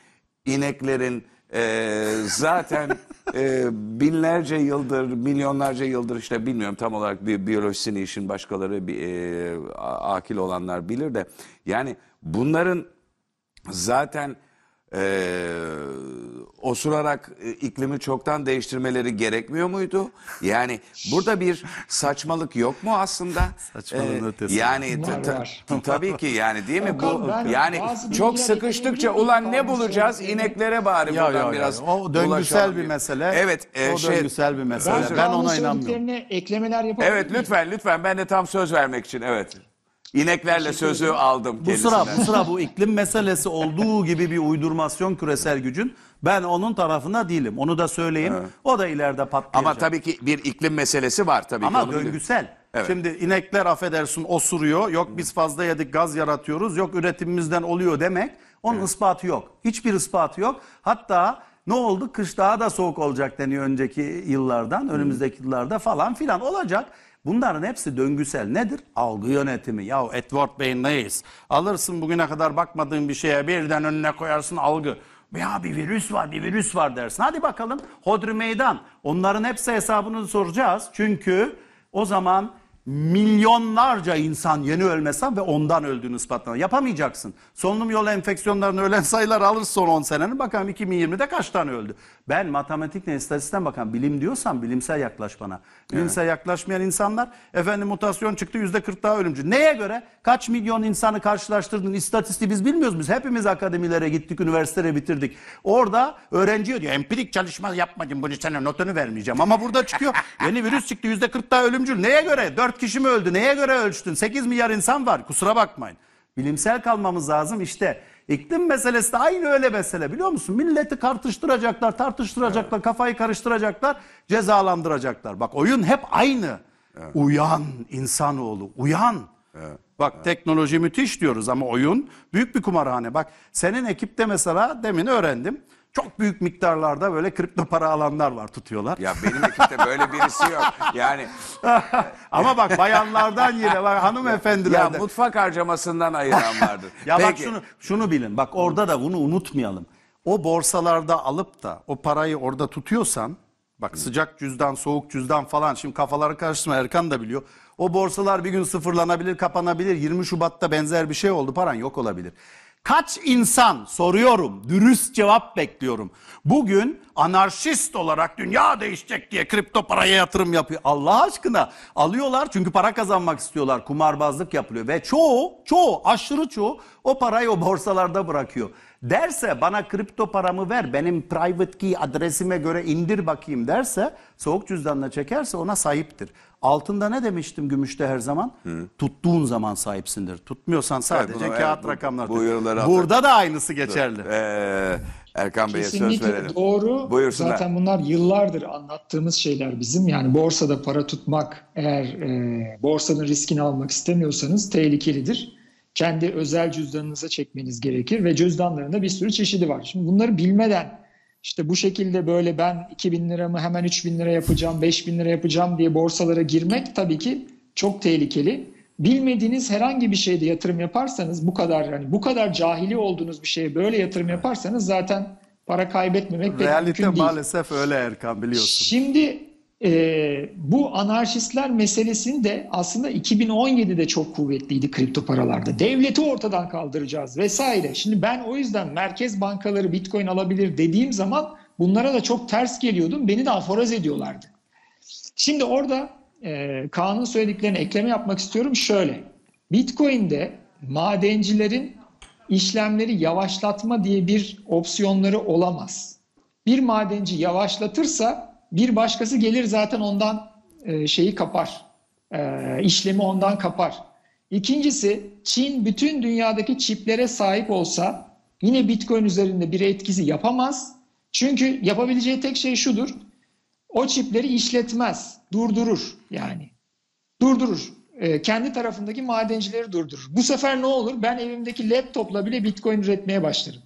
ineklerin e, zaten e, binlerce yıldır, milyonlarca yıldır işte bilmiyorum tam olarak bi biyolojisini işin başkaları bi e, akil olanlar bilir de yani bunların zaten e, osurarak e, iklimi çoktan değiştirmeleri gerekmiyor muydu? Yani burada bir saçmalık yok mu aslında? Saçmalığın e, ötesi. Yani Var, ta- var. ta- tabii ki yani değil mi bu? Yani çok bilgiler sıkıştıkça ulan ne bulacağız? İneklere bari Ya, buradan ya, ya. biraz O döngüsel bir mesele. Evet, e, o şey- döngüsel bir mesele. Ben, ben ona inanmıyorum. eklemeler yapabilir Evet lütfen lütfen ben de tam söz vermek için evet. İneklerle sözü aldım Bu sıra bu sıra bu iklim meselesi olduğu gibi bir uydurmasyon küresel gücün ben onun tarafında değilim. Onu da söyleyeyim. Evet. O da ileride patlayacak. Ama tabii ki bir iklim meselesi var tabii Ama ki. Ama döngüsel. Evet. Şimdi inekler affedersin osuruyor. Yok biz fazla yedik gaz yaratıyoruz. Yok üretimimizden oluyor demek. Onun evet. ispatı yok. Hiçbir ispatı yok. Hatta ne oldu? Kış daha da soğuk olacak deniyor önceki yıllardan, hmm. önümüzdeki yıllarda falan filan olacak. Bunların hepsi döngüsel. Nedir? Algı yönetimi. Ya Edward Bey'in neyiz? Alırsın bugüne kadar bakmadığın bir şeye birden önüne koyarsın algı. Ya bir virüs var, bir virüs var dersin. Hadi bakalım hodri meydan. Onların hepsi hesabını soracağız. Çünkü o zaman milyonlarca insan yeni ölmesen ve ondan öldüğünü ispatlanan. Yapamayacaksın. Solunum yolu enfeksiyonlarını ölen sayılar alır son 10 senenin. Bakalım 2020'de kaç tane öldü? Ben matematikle istatistikten bakan bilim diyorsan bilimsel yaklaş bana. Bilimsel evet. yaklaşmayan insanlar efendim mutasyon çıktı %40 daha ölümcül. Neye göre? Kaç milyon insanı karşılaştırdın? İstatistiği biz bilmiyoruz biz. Hepimiz akademilere gittik, üniversitelere bitirdik. Orada öğrenci diyor empirik çalışma yapmadım bunu sana notunu vermeyeceğim. Ama burada çıkıyor yeni virüs çıktı %40 daha ölümcül. Neye göre? 4 4 kişi mi öldü? Neye göre ölçtün? 8 milyar insan var. Kusura bakmayın. Bilimsel kalmamız lazım işte. İklim meselesi de aynı öyle mesele biliyor musun? Milleti tartıştıracaklar, tartıştıracaklar, evet. kafayı karıştıracaklar, cezalandıracaklar. Bak oyun hep aynı. Evet. Uyan insanoğlu, uyan. Evet. Bak evet. teknoloji müthiş diyoruz ama oyun büyük bir kumarhane. Bak senin ekipte mesela demin öğrendim çok büyük miktarlarda böyle kripto para alanlar var tutuyorlar. Ya benim ekipte böyle birisi yok. Yani Ama bak bayanlardan yine bak ya hanımefendilerden. mutfak harcamasından ayıran vardır. Ya bak şunu şunu bilin. Bak orada da bunu unutmayalım. O borsalarda alıp da o parayı orada tutuyorsan bak sıcak cüzdan, soğuk cüzdan falan şimdi kafaları karıştırma Erkan da biliyor. O borsalar bir gün sıfırlanabilir, kapanabilir. 20 Şubat'ta benzer bir şey oldu. Paran yok olabilir. Kaç insan soruyorum, dürüst cevap bekliyorum. Bugün anarşist olarak dünya değişecek diye kripto paraya yatırım yapıyor. Allah aşkına alıyorlar çünkü para kazanmak istiyorlar. Kumarbazlık yapılıyor ve çoğu, çoğu aşırı çoğu o parayı o borsalarda bırakıyor. Derse bana kripto paramı ver benim private key adresime göre indir bakayım derse soğuk cüzdanla çekerse ona sahiptir. Altında ne demiştim gümüşte her zaman? Hı. Tuttuğun zaman sahipsindir. Tutmuyorsan sadece bunu- kağıt evet, rakamlar. bu uyarıları Burada da aynısı geçerli. Ee, Erkan Bey'e söz Kesinlikle doğru. Buyursunlar. Zaten bunlar yıllardır anlattığımız şeyler bizim. Yani borsada para tutmak eğer e, borsanın riskini almak istemiyorsanız tehlikelidir. Kendi özel cüzdanınıza çekmeniz gerekir ve cüzdanlarında bir sürü çeşidi var. Şimdi bunları bilmeden işte bu şekilde böyle ben 2000 liramı hemen 3000 lira yapacağım, 5000 lira yapacağım diye borsalara girmek tabii ki çok tehlikeli. Bilmediğiniz herhangi bir şeyde yatırım yaparsanız bu kadar yani bu kadar cahili olduğunuz bir şeye böyle yatırım yaparsanız zaten para kaybetmemek Realite mümkün değil. Realite maalesef öyle Erkan biliyorsun. Şimdi e, bu anarşistler meselesini de aslında 2017'de çok kuvvetliydi kripto paralarda. Devleti ortadan kaldıracağız vesaire. Şimdi ben o yüzden merkez bankaları bitcoin alabilir dediğim zaman bunlara da çok ters geliyordum. Beni de aforoz ediyorlardı. Şimdi orada e, Kaan'ın söylediklerine ekleme yapmak istiyorum. Şöyle, bitcoin'de madencilerin işlemleri yavaşlatma diye bir opsiyonları olamaz. Bir madenci yavaşlatırsa bir başkası gelir zaten ondan e, şeyi kapar. E, işlemi ondan kapar. İkincisi Çin bütün dünyadaki çiplere sahip olsa yine Bitcoin üzerinde bir etkisi yapamaz. Çünkü yapabileceği tek şey şudur. O çipleri işletmez, durdurur yani. Durdurur. E, kendi tarafındaki madencileri durdurur. Bu sefer ne olur? Ben evimdeki laptopla bile Bitcoin üretmeye başlarım.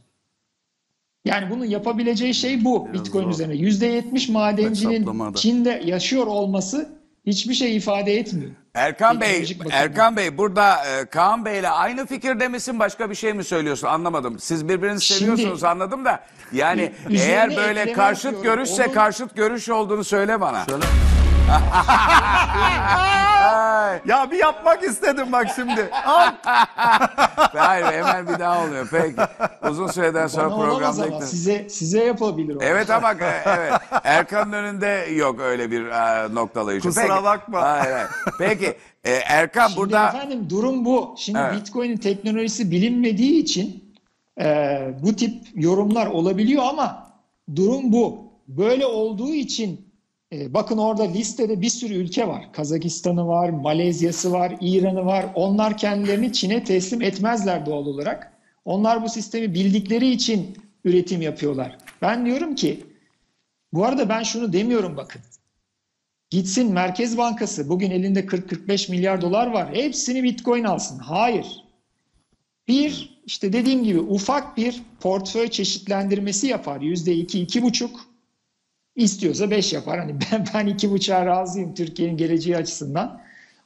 Yani bunun yapabileceği şey bu Biraz Bitcoin zor. üzerine. %70 madencinin Çin'de yaşıyor olması hiçbir şey ifade etmiyor. Erkan Bey, Erkan Bey burada e, Kaan ile aynı fikirde misin başka bir şey mi söylüyorsun anlamadım. Siz birbirinizi seviyorsunuz Şimdi, anladım da yani eğer böyle karşıt görüşse onun... karşıt görüş olduğunu söyle bana. Şöyle ya bir yapmak istedim bak şimdi. Hayır hemen bir daha oluyor. Peki. Uzun süreden sonra Bana olamaz ama size, size yapabilir Evet ama e, evet. Erkan'ın önünde yok öyle bir e, noktalayıcı. Kusura Peki. bakma. Hayır, hayır. Peki e, Erkan Şimdi burada... efendim durum bu. Şimdi Evet. Bitcoin'in teknolojisi bilinmediği için e, bu tip yorumlar olabiliyor ama durum bu. Böyle olduğu için ee, bakın orada listede bir sürü ülke var. Kazakistan'ı var, Malezya'sı var, İran'ı var. Onlar kendilerini Çin'e teslim etmezler doğal olarak. Onlar bu sistemi bildikleri için üretim yapıyorlar. Ben diyorum ki, bu arada ben şunu demiyorum bakın. Gitsin Merkez Bankası, bugün elinde 40-45 milyar dolar var. Hepsini Bitcoin alsın. Hayır. Bir, işte dediğim gibi ufak bir portföy çeşitlendirmesi yapar. yüzde iki iki buçuk. İstiyorsa 5 yapar. Hani ben, ben iki buçuğa razıyım Türkiye'nin geleceği açısından.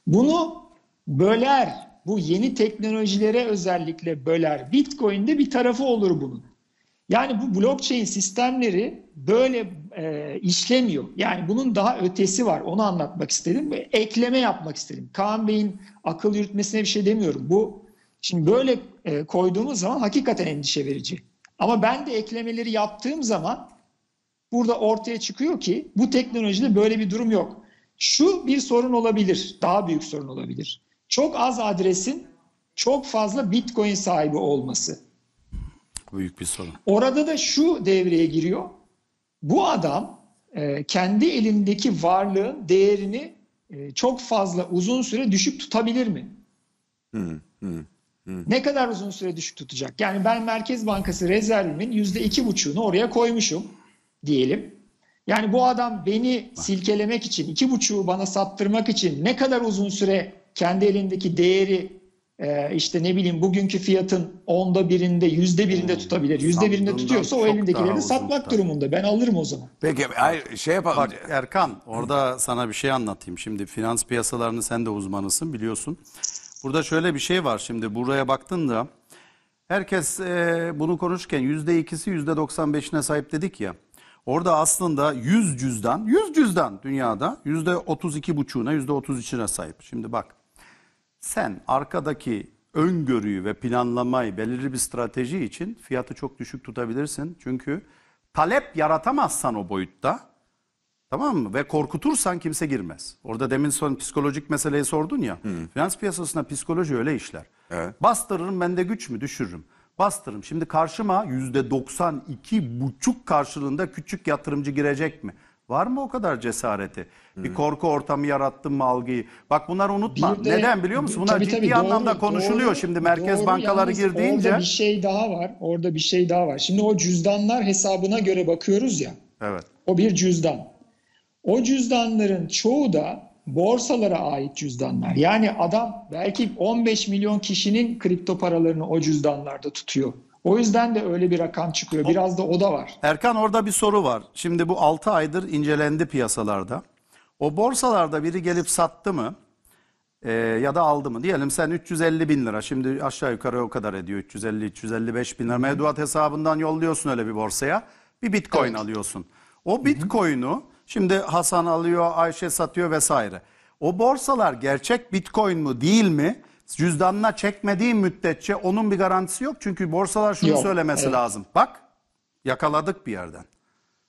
Bunu böler. Bu yeni teknolojilere özellikle böler. Bitcoin'de bir tarafı olur bunun. Yani bu blockchain sistemleri böyle e, işlemiyor. Yani bunun daha ötesi var. Onu anlatmak istedim ve ekleme yapmak istedim. Kaan Bey'in akıl yürütmesine bir şey demiyorum. Bu şimdi böyle e, koyduğumuz zaman hakikaten endişe verici. Ama ben de eklemeleri yaptığım zaman burada ortaya çıkıyor ki bu teknolojide böyle bir durum yok. Şu bir sorun olabilir, daha büyük sorun olabilir. Çok az adresin çok fazla bitcoin sahibi olması. Büyük bir sorun. Orada da şu devreye giriyor. Bu adam e, kendi elindeki varlığın değerini e, çok fazla uzun süre düşük tutabilir mi? Hı, hı, Ne kadar uzun süre düşük tutacak? Yani ben Merkez Bankası rezervimin yüzde iki %2,5'unu oraya koymuşum diyelim. Yani bu adam beni silkelemek için, iki buçuğu bana sattırmak için ne kadar uzun süre kendi elindeki değeri e, işte ne bileyim bugünkü fiyatın onda birinde, yüzde birinde tutabilir. Yüzde birinde tutuyorsa o elindekileri de satmak tabii. durumunda. Ben alırım o zaman. Peki hayır, şey yapalım. Bak Erkan orada sana bir şey anlatayım. Şimdi finans piyasalarını sen de uzmanısın biliyorsun. Burada şöyle bir şey var şimdi buraya baktığında herkes e, bunu konuşurken yüzde ikisi yüzde doksan beşine sahip dedik ya. Orada aslında 100 cüzdan, 100 cüzdan dünyada %32,5'una %33'üne sahip. Şimdi bak sen arkadaki öngörüyü ve planlamayı belirli bir strateji için fiyatı çok düşük tutabilirsin. Çünkü talep yaratamazsan o boyutta tamam mı ve korkutursan kimse girmez. Orada demin son psikolojik meseleyi sordun ya. Hı. Finans piyasasında psikoloji öyle işler. Evet. Bastırırım ben de güç mü düşürürüm bastırım. Şimdi karşıma yüzde 92 buçuk karşılığında küçük yatırımcı girecek mi? Var mı o kadar cesareti? Hı. Bir hmm. korku ortamı yarattın mı algıyı? Bak bunları unutma. De, Neden biliyor musun? Bunlar tabii, ciddi tabii, anlamda doğru, konuşuluyor. Doğru, Şimdi merkez doğru, bankaları girdiğince... Orada bir şey daha var. Orada bir şey daha var. Şimdi o cüzdanlar hesabına göre bakıyoruz ya. Evet. O bir cüzdan. O cüzdanların çoğu da borsalara ait cüzdanlar. Yani adam belki 15 milyon kişinin kripto paralarını o cüzdanlarda tutuyor. O yüzden de öyle bir rakam çıkıyor. Biraz da o da var. Erkan orada bir soru var. Şimdi bu 6 aydır incelendi piyasalarda. O borsalarda biri gelip sattı mı e, ya da aldı mı? Diyelim sen 350 bin lira şimdi aşağı yukarı o kadar ediyor 350-355 bin lira mevduat hesabından yolluyorsun öyle bir borsaya. Bir bitcoin evet. alıyorsun. O bitcoin'u Şimdi Hasan alıyor, Ayşe satıyor vesaire. O borsalar gerçek bitcoin mu değil mi? Cüzdanına çekmediği müddetçe onun bir garantisi yok. Çünkü borsalar şunu yok, söylemesi evet. lazım. Bak yakaladık bir yerden.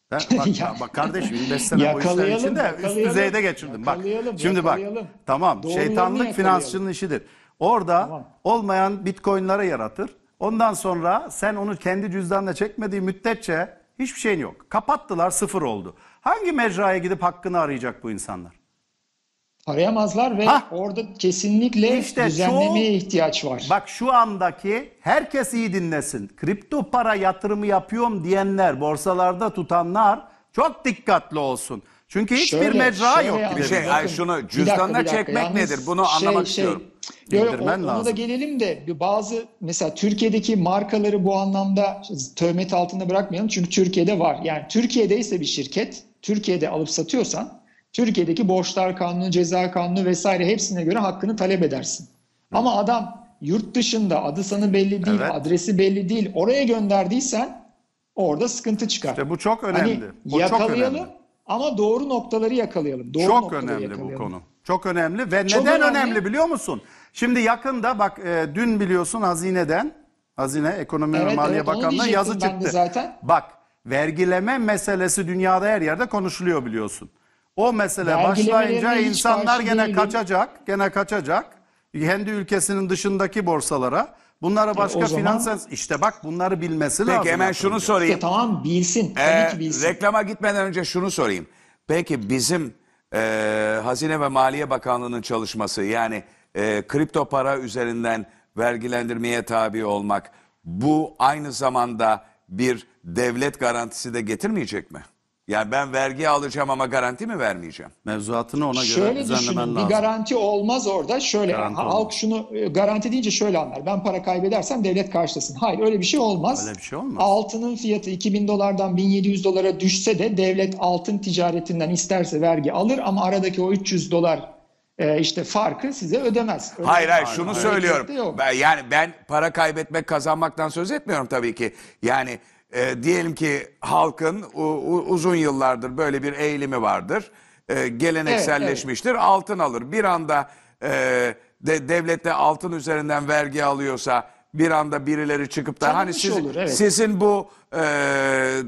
Ha, bak, ya, bak kardeşim 5 sene bu işler içinde üst düzeyde geçirdim. Bak şimdi bak tamam Doğru şeytanlık finansçının işidir. Orada tamam. olmayan bitcoinlara yaratır. Ondan sonra sen onu kendi cüzdanına çekmediği müddetçe hiçbir şeyin yok. Kapattılar sıfır oldu. Hangi mecraya gidip hakkını arayacak bu insanlar? Arayamazlar ve ha, orada kesinlikle işte düzenlemeye çoğu, ihtiyaç var. Bak şu andaki herkes iyi dinlesin. Kripto para yatırımı yapıyorum diyenler, borsalarda tutanlar çok dikkatli olsun. Çünkü hiçbir şöyle, mecra şöyle yok. Bir şey, ay şunu cüzdanla çekmek Yalnız nedir? Bunu şey, anlamak şey, istiyorum. Yok, ona, ona da gelelim de bazı mesela Türkiye'deki markaları bu anlamda tövmet altında bırakmayalım. Çünkü Türkiye'de var. Yani Türkiye'de ise bir şirket Türkiye'de alıp satıyorsan Türkiye'deki borçlar kanunu, ceza kanunu vesaire hepsine göre hakkını talep edersin. Hı. Ama adam yurt dışında adı sanı belli değil, evet. adresi belli değil. Oraya gönderdiysen orada sıkıntı çıkar. İşte bu çok hani önemli. Hani yakalayalım çok önemli. ama doğru noktaları yakalayalım. Doğru çok önemli yakalayalım. bu konu. Çok önemli ve çok neden önemli. önemli biliyor musun? Şimdi yakında bak e, dün biliyorsun hazineden Hazine Ekonomi evet, ve Maliye evet, Bakanlığı yazı çıktı. Zaten. Bak vergileme meselesi dünyada her yerde konuşuluyor biliyorsun. O mesele başlayınca insanlar gene değilim. kaçacak, gene kaçacak. Kendi ülkesinin dışındaki borsalara. Bunlara e, başka e, zaman... finans işte bak bunları bilmesi Peki, lazım. Peki hemen şunu sorayım. İşte, tamam bilsin, ee, ki bilsin. Reklama gitmeden önce şunu sorayım. Peki bizim e, Hazine ve Maliye Bakanlığı'nın çalışması yani e, kripto para üzerinden vergilendirmeye tabi olmak bu aynı zamanda bir devlet garantisi de getirmeyecek mi? Yani ben vergi alacağım ama garanti mi vermeyeceğim? Mevzuatını ona göre şöyle düşünün, lazım. Bir garanti olmaz orada. Şöyle garanti halk olmaz. şunu e, garanti deyince şöyle anlar. Ben para kaybedersem devlet karşılasın. Hayır öyle bir şey olmaz. Öyle bir şey olmaz. Altının fiyatı 2000 dolardan 1700 dolara düşse de devlet altın ticaretinden isterse vergi alır ama aradaki o 300 dolar e, işte farkı size ödemez. Öyle hayır hayır şunu söylüyorum. Şey ben, yani ben para kaybetmek kazanmaktan söz etmiyorum tabii ki. Yani e, diyelim ki halkın u, u, uzun yıllardır böyle bir eğilimi vardır. E, gelenekselleşmiştir. Evet, evet. Altın alır. Bir anda e, de, devlette altın üzerinden vergi alıyorsa bir anda birileri çıkıp da Tanınmış hani siz, olur, evet. sizin bu e,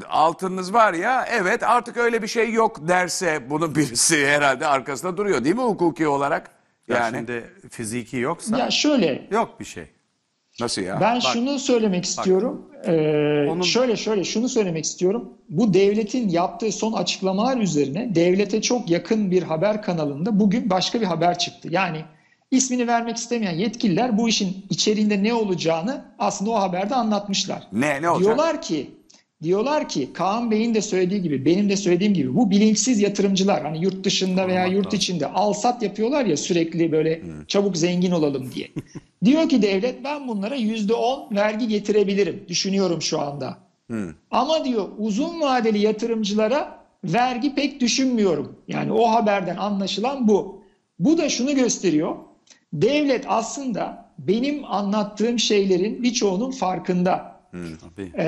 altınınız var ya evet artık öyle bir şey yok derse bunu birisi herhalde arkasında duruyor değil mi hukuki olarak? Yani ya şimdi fiziki yoksa ya şöyle yok bir şey. Nasıl ya? Ben bak, şunu söylemek istiyorum. Bak, ee, onun... Şöyle şöyle şunu söylemek istiyorum. Bu devletin yaptığı son açıklamalar üzerine devlete çok yakın bir haber kanalında bugün başka bir haber çıktı. Yani ismini vermek istemeyen yetkililer bu işin içeriğinde ne olacağını aslında o haberde anlatmışlar. Ne ne olacak? Diyorlar ki diyorlar ki Kaan Bey'in de söylediği gibi benim de söylediğim gibi bu bilinçsiz yatırımcılar hani yurt dışında veya yurt içinde alsat yapıyorlar ya sürekli böyle çabuk zengin olalım diye. Diyor ki devlet ben bunlara %10 vergi getirebilirim düşünüyorum şu anda. Ama diyor uzun vadeli yatırımcılara vergi pek düşünmüyorum. Yani o haberden anlaşılan bu. Bu da şunu gösteriyor. Devlet aslında benim anlattığım şeylerin birçoğunun farkında. Hmm, Ee,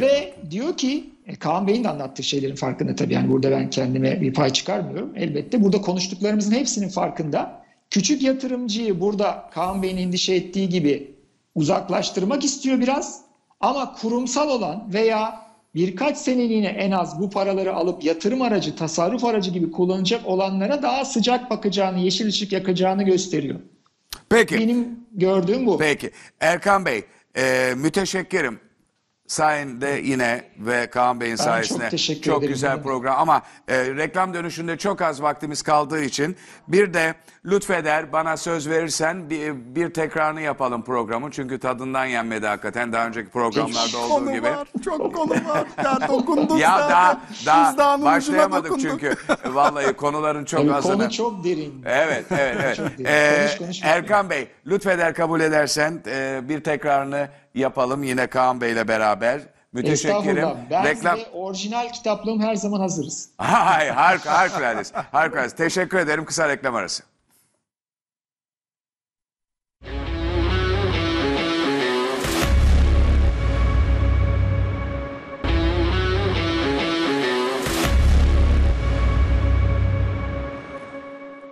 ve diyor ki e, Kaan Bey'in de anlattığı şeylerin farkında tabii. Yani burada ben kendime bir pay çıkarmıyorum elbette. Burada konuştuklarımızın hepsinin farkında. Küçük yatırımcıyı burada Kaan Bey'in endişe ettiği gibi uzaklaştırmak istiyor biraz. Ama kurumsal olan veya birkaç seneliğine en az bu paraları alıp yatırım aracı, tasarruf aracı gibi kullanacak olanlara daha sıcak bakacağını, yeşil ışık yakacağını gösteriyor. Peki. Benim gördüğüm bu. Peki. Erkan Bey, e, müteşekkirim sayende yine ve Kaan Bey'in sayesinde çok, çok ederim. güzel program ama e, reklam dönüşünde çok az vaktimiz kaldığı için bir de lütfeder bana söz verirsen bir, bir tekrarını yapalım programı çünkü tadından yenmedi hakikaten daha önceki programlarda çok olduğu konu gibi. Var, çok konu var ya dokunduk ya zaten. daha, daha başlayamadık çünkü vallahi konuların çok yani azını. Konu çok derin. Evet evet evet. Derin. Ee, konuş, konuş, Erkan Bey lütfeder kabul edersen e, bir tekrarını yapalım yine Kaan Bey ile beraber. Müteşekkirim. Ben Reklam... size orijinal kitaplığım her zaman hazırız. Hay, harika, harikulade. Harikulade. Teşekkür ederim. Kısa reklam arası.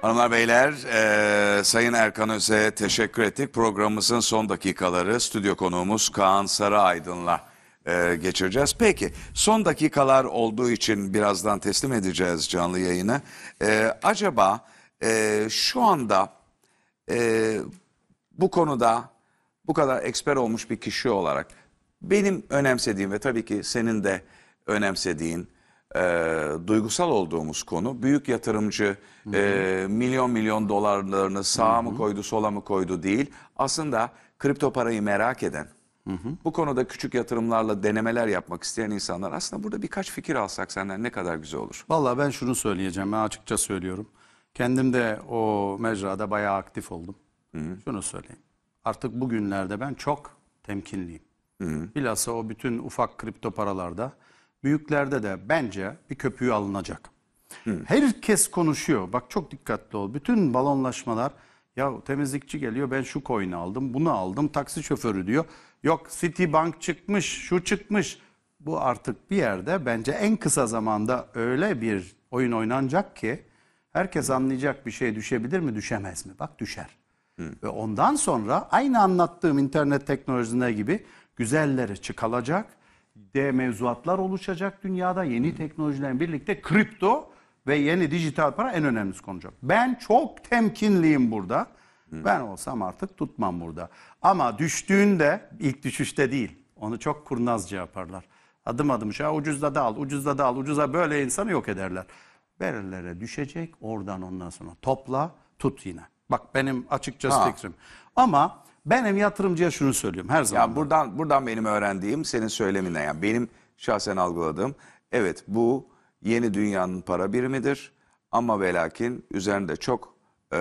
Hanımlar beyler, e, Sayın Erkan Öze teşekkür ettik. Programımızın son dakikaları stüdyo konuğumuz Kaan Sarı Aydın'la e, geçireceğiz. Peki, son dakikalar olduğu için birazdan teslim edeceğiz canlı yayını. E, acaba e, şu anda e, bu konuda bu kadar eksper olmuş bir kişi olarak benim önemsediğim ve tabii ki senin de önemsediğin e, duygusal olduğumuz konu. Büyük yatırımcı e, milyon milyon dolarlarını sağa mı koydu sola mı koydu değil. Aslında kripto parayı merak eden, Hı hı. Bu konuda küçük yatırımlarla denemeler yapmak isteyen insanlar aslında burada birkaç fikir alsak senden ne kadar güzel olur. Valla ben şunu söyleyeceğim ben açıkça söylüyorum. Kendim de o mecrada bayağı aktif oldum. Hı hı. Şunu söyleyeyim. Artık bugünlerde ben çok temkinliyim. Hı hı. Bilhassa o bütün ufak kripto paralarda büyüklerde de bence bir köpüğü alınacak. Hı. Herkes konuşuyor. Bak çok dikkatli ol. Bütün balonlaşmalar ya temizlikçi geliyor ben şu coin'i aldım bunu aldım taksi şoförü diyor. Yok Citibank çıkmış şu çıkmış. Bu artık bir yerde bence en kısa zamanda öyle bir oyun oynanacak ki herkes anlayacak bir şey düşebilir mi düşemez mi? Bak düşer. Hı. Ve ondan sonra aynı anlattığım internet teknolojisine gibi güzelleri çıkalacak de mevzuatlar oluşacak dünyada yeni teknolojilerle birlikte kripto ve yeni dijital para en önemlisi konacak. Ben çok temkinliyim burada. Hı. Ben olsam artık tutmam burada. Ama düştüğünde ilk düşüşte değil. Onu çok kurnazca yaparlar. Adım adım şey ucuzda da al, ucuzda da al, ucuza böyle insanı yok ederler. Berelere düşecek oradan ondan sonra topla tut yine. Bak benim açıkçası fikrim. Ama ben hem yatırımcıya şunu söylüyorum her zaman. Ya buradan buradan benim öğrendiğim senin söylemine yani benim şahsen algıladığım evet bu yeni dünyanın para birimidir ama ve üzerinde çok e,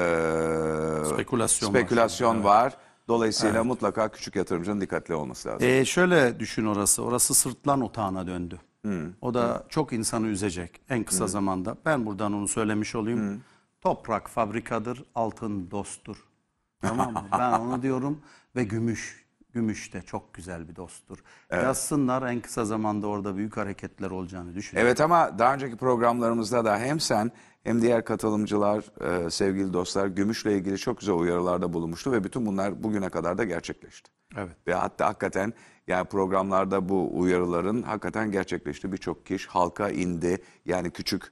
spekülasyon, spekülasyon var. var. Dolayısıyla evet. mutlaka küçük yatırımcının dikkatli olması lazım. Ee, şöyle düşün orası. Orası sırtlan otağına döndü. Hmm. O da hmm. çok insanı üzecek en kısa hmm. zamanda. Ben buradan onu söylemiş olayım. Hmm. Toprak fabrikadır, altın dosttur. Tamam mı? ben onu diyorum ve gümüş. Gümüş de çok güzel bir dosttur. Evet. Yazsınlar en kısa zamanda orada büyük hareketler olacağını düşünüyorum. Evet ama daha önceki programlarımızda da hem sen hem diğer katılımcılar, e, sevgili dostlar gümüşle ilgili çok güzel uyarılarda bulunmuştu ve bütün bunlar bugüne kadar da gerçekleşti. Evet. Ve hatta hakikaten yani programlarda bu uyarıların hakikaten gerçekleşti. Birçok kişi halka indi. Yani küçük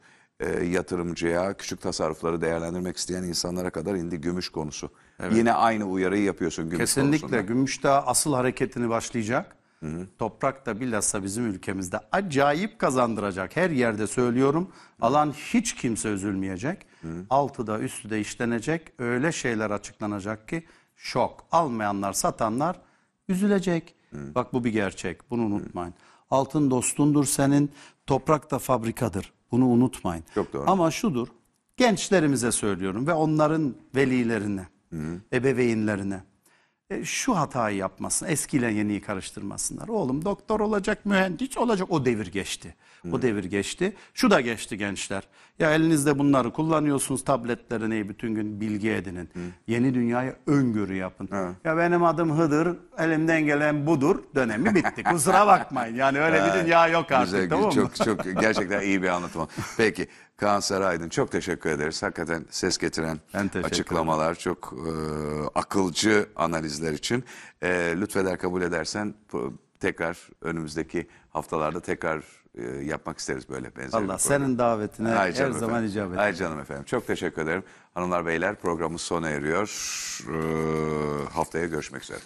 e, yatırımcıya, küçük tasarrufları değerlendirmek isteyen insanlara kadar indi gümüş konusu. Evet. Yine aynı uyarıyı yapıyorsun gümüş Kesinlikle konusunda. gümüş de asıl hareketini başlayacak. Hı hı. Toprak da bilhassa bizim ülkemizde acayip kazandıracak. Her yerde söylüyorum. Hı. Alan hiç kimse üzülmeyecek. Hı. Altı da üstü de işlenecek. Öyle şeyler açıklanacak ki şok. Almayanlar, satanlar üzülecek. Hı. Bak bu bir gerçek. Bunu unutmayın. Hı. Altın dostundur senin. Toprak da fabrikadır. Bunu unutmayın. Çok doğru. Ama şudur, gençlerimize söylüyorum ve onların velilerine, Hı -hı. ebeveynlerine e, şu hatayı yapmasın, eskiyle yeniyi karıştırmasınlar. Oğlum doktor olacak, mühendis olacak o devir geçti. O hmm. devir geçti. Şu da geçti gençler. Ya elinizde bunları kullanıyorsunuz tabletlere neyi bütün gün bilgi edinin. Hmm. Yeni dünyaya öngörü yapın. Ya benim adım Hıdır, elimden gelen budur. Dönemi bitti. Kusura bakmayın. Yani öyle bir dünya yok artık Güzel, tamam mı? çok çok gerçekten iyi bir anlatım. Peki Kaan Saraydın çok teşekkür ederiz. Hakikaten ses getiren açıklamalar, çok e, akılcı analizler için. E, lütfeder kabul edersen tekrar önümüzdeki haftalarda tekrar e, yapmak isteriz böyle benzer. Allah senin davetine Ay her zaman efendim. icabet Ay canım efendim. Çok teşekkür ederim. Hanımlar beyler programımız sona eriyor. Ee, haftaya görüşmek üzere.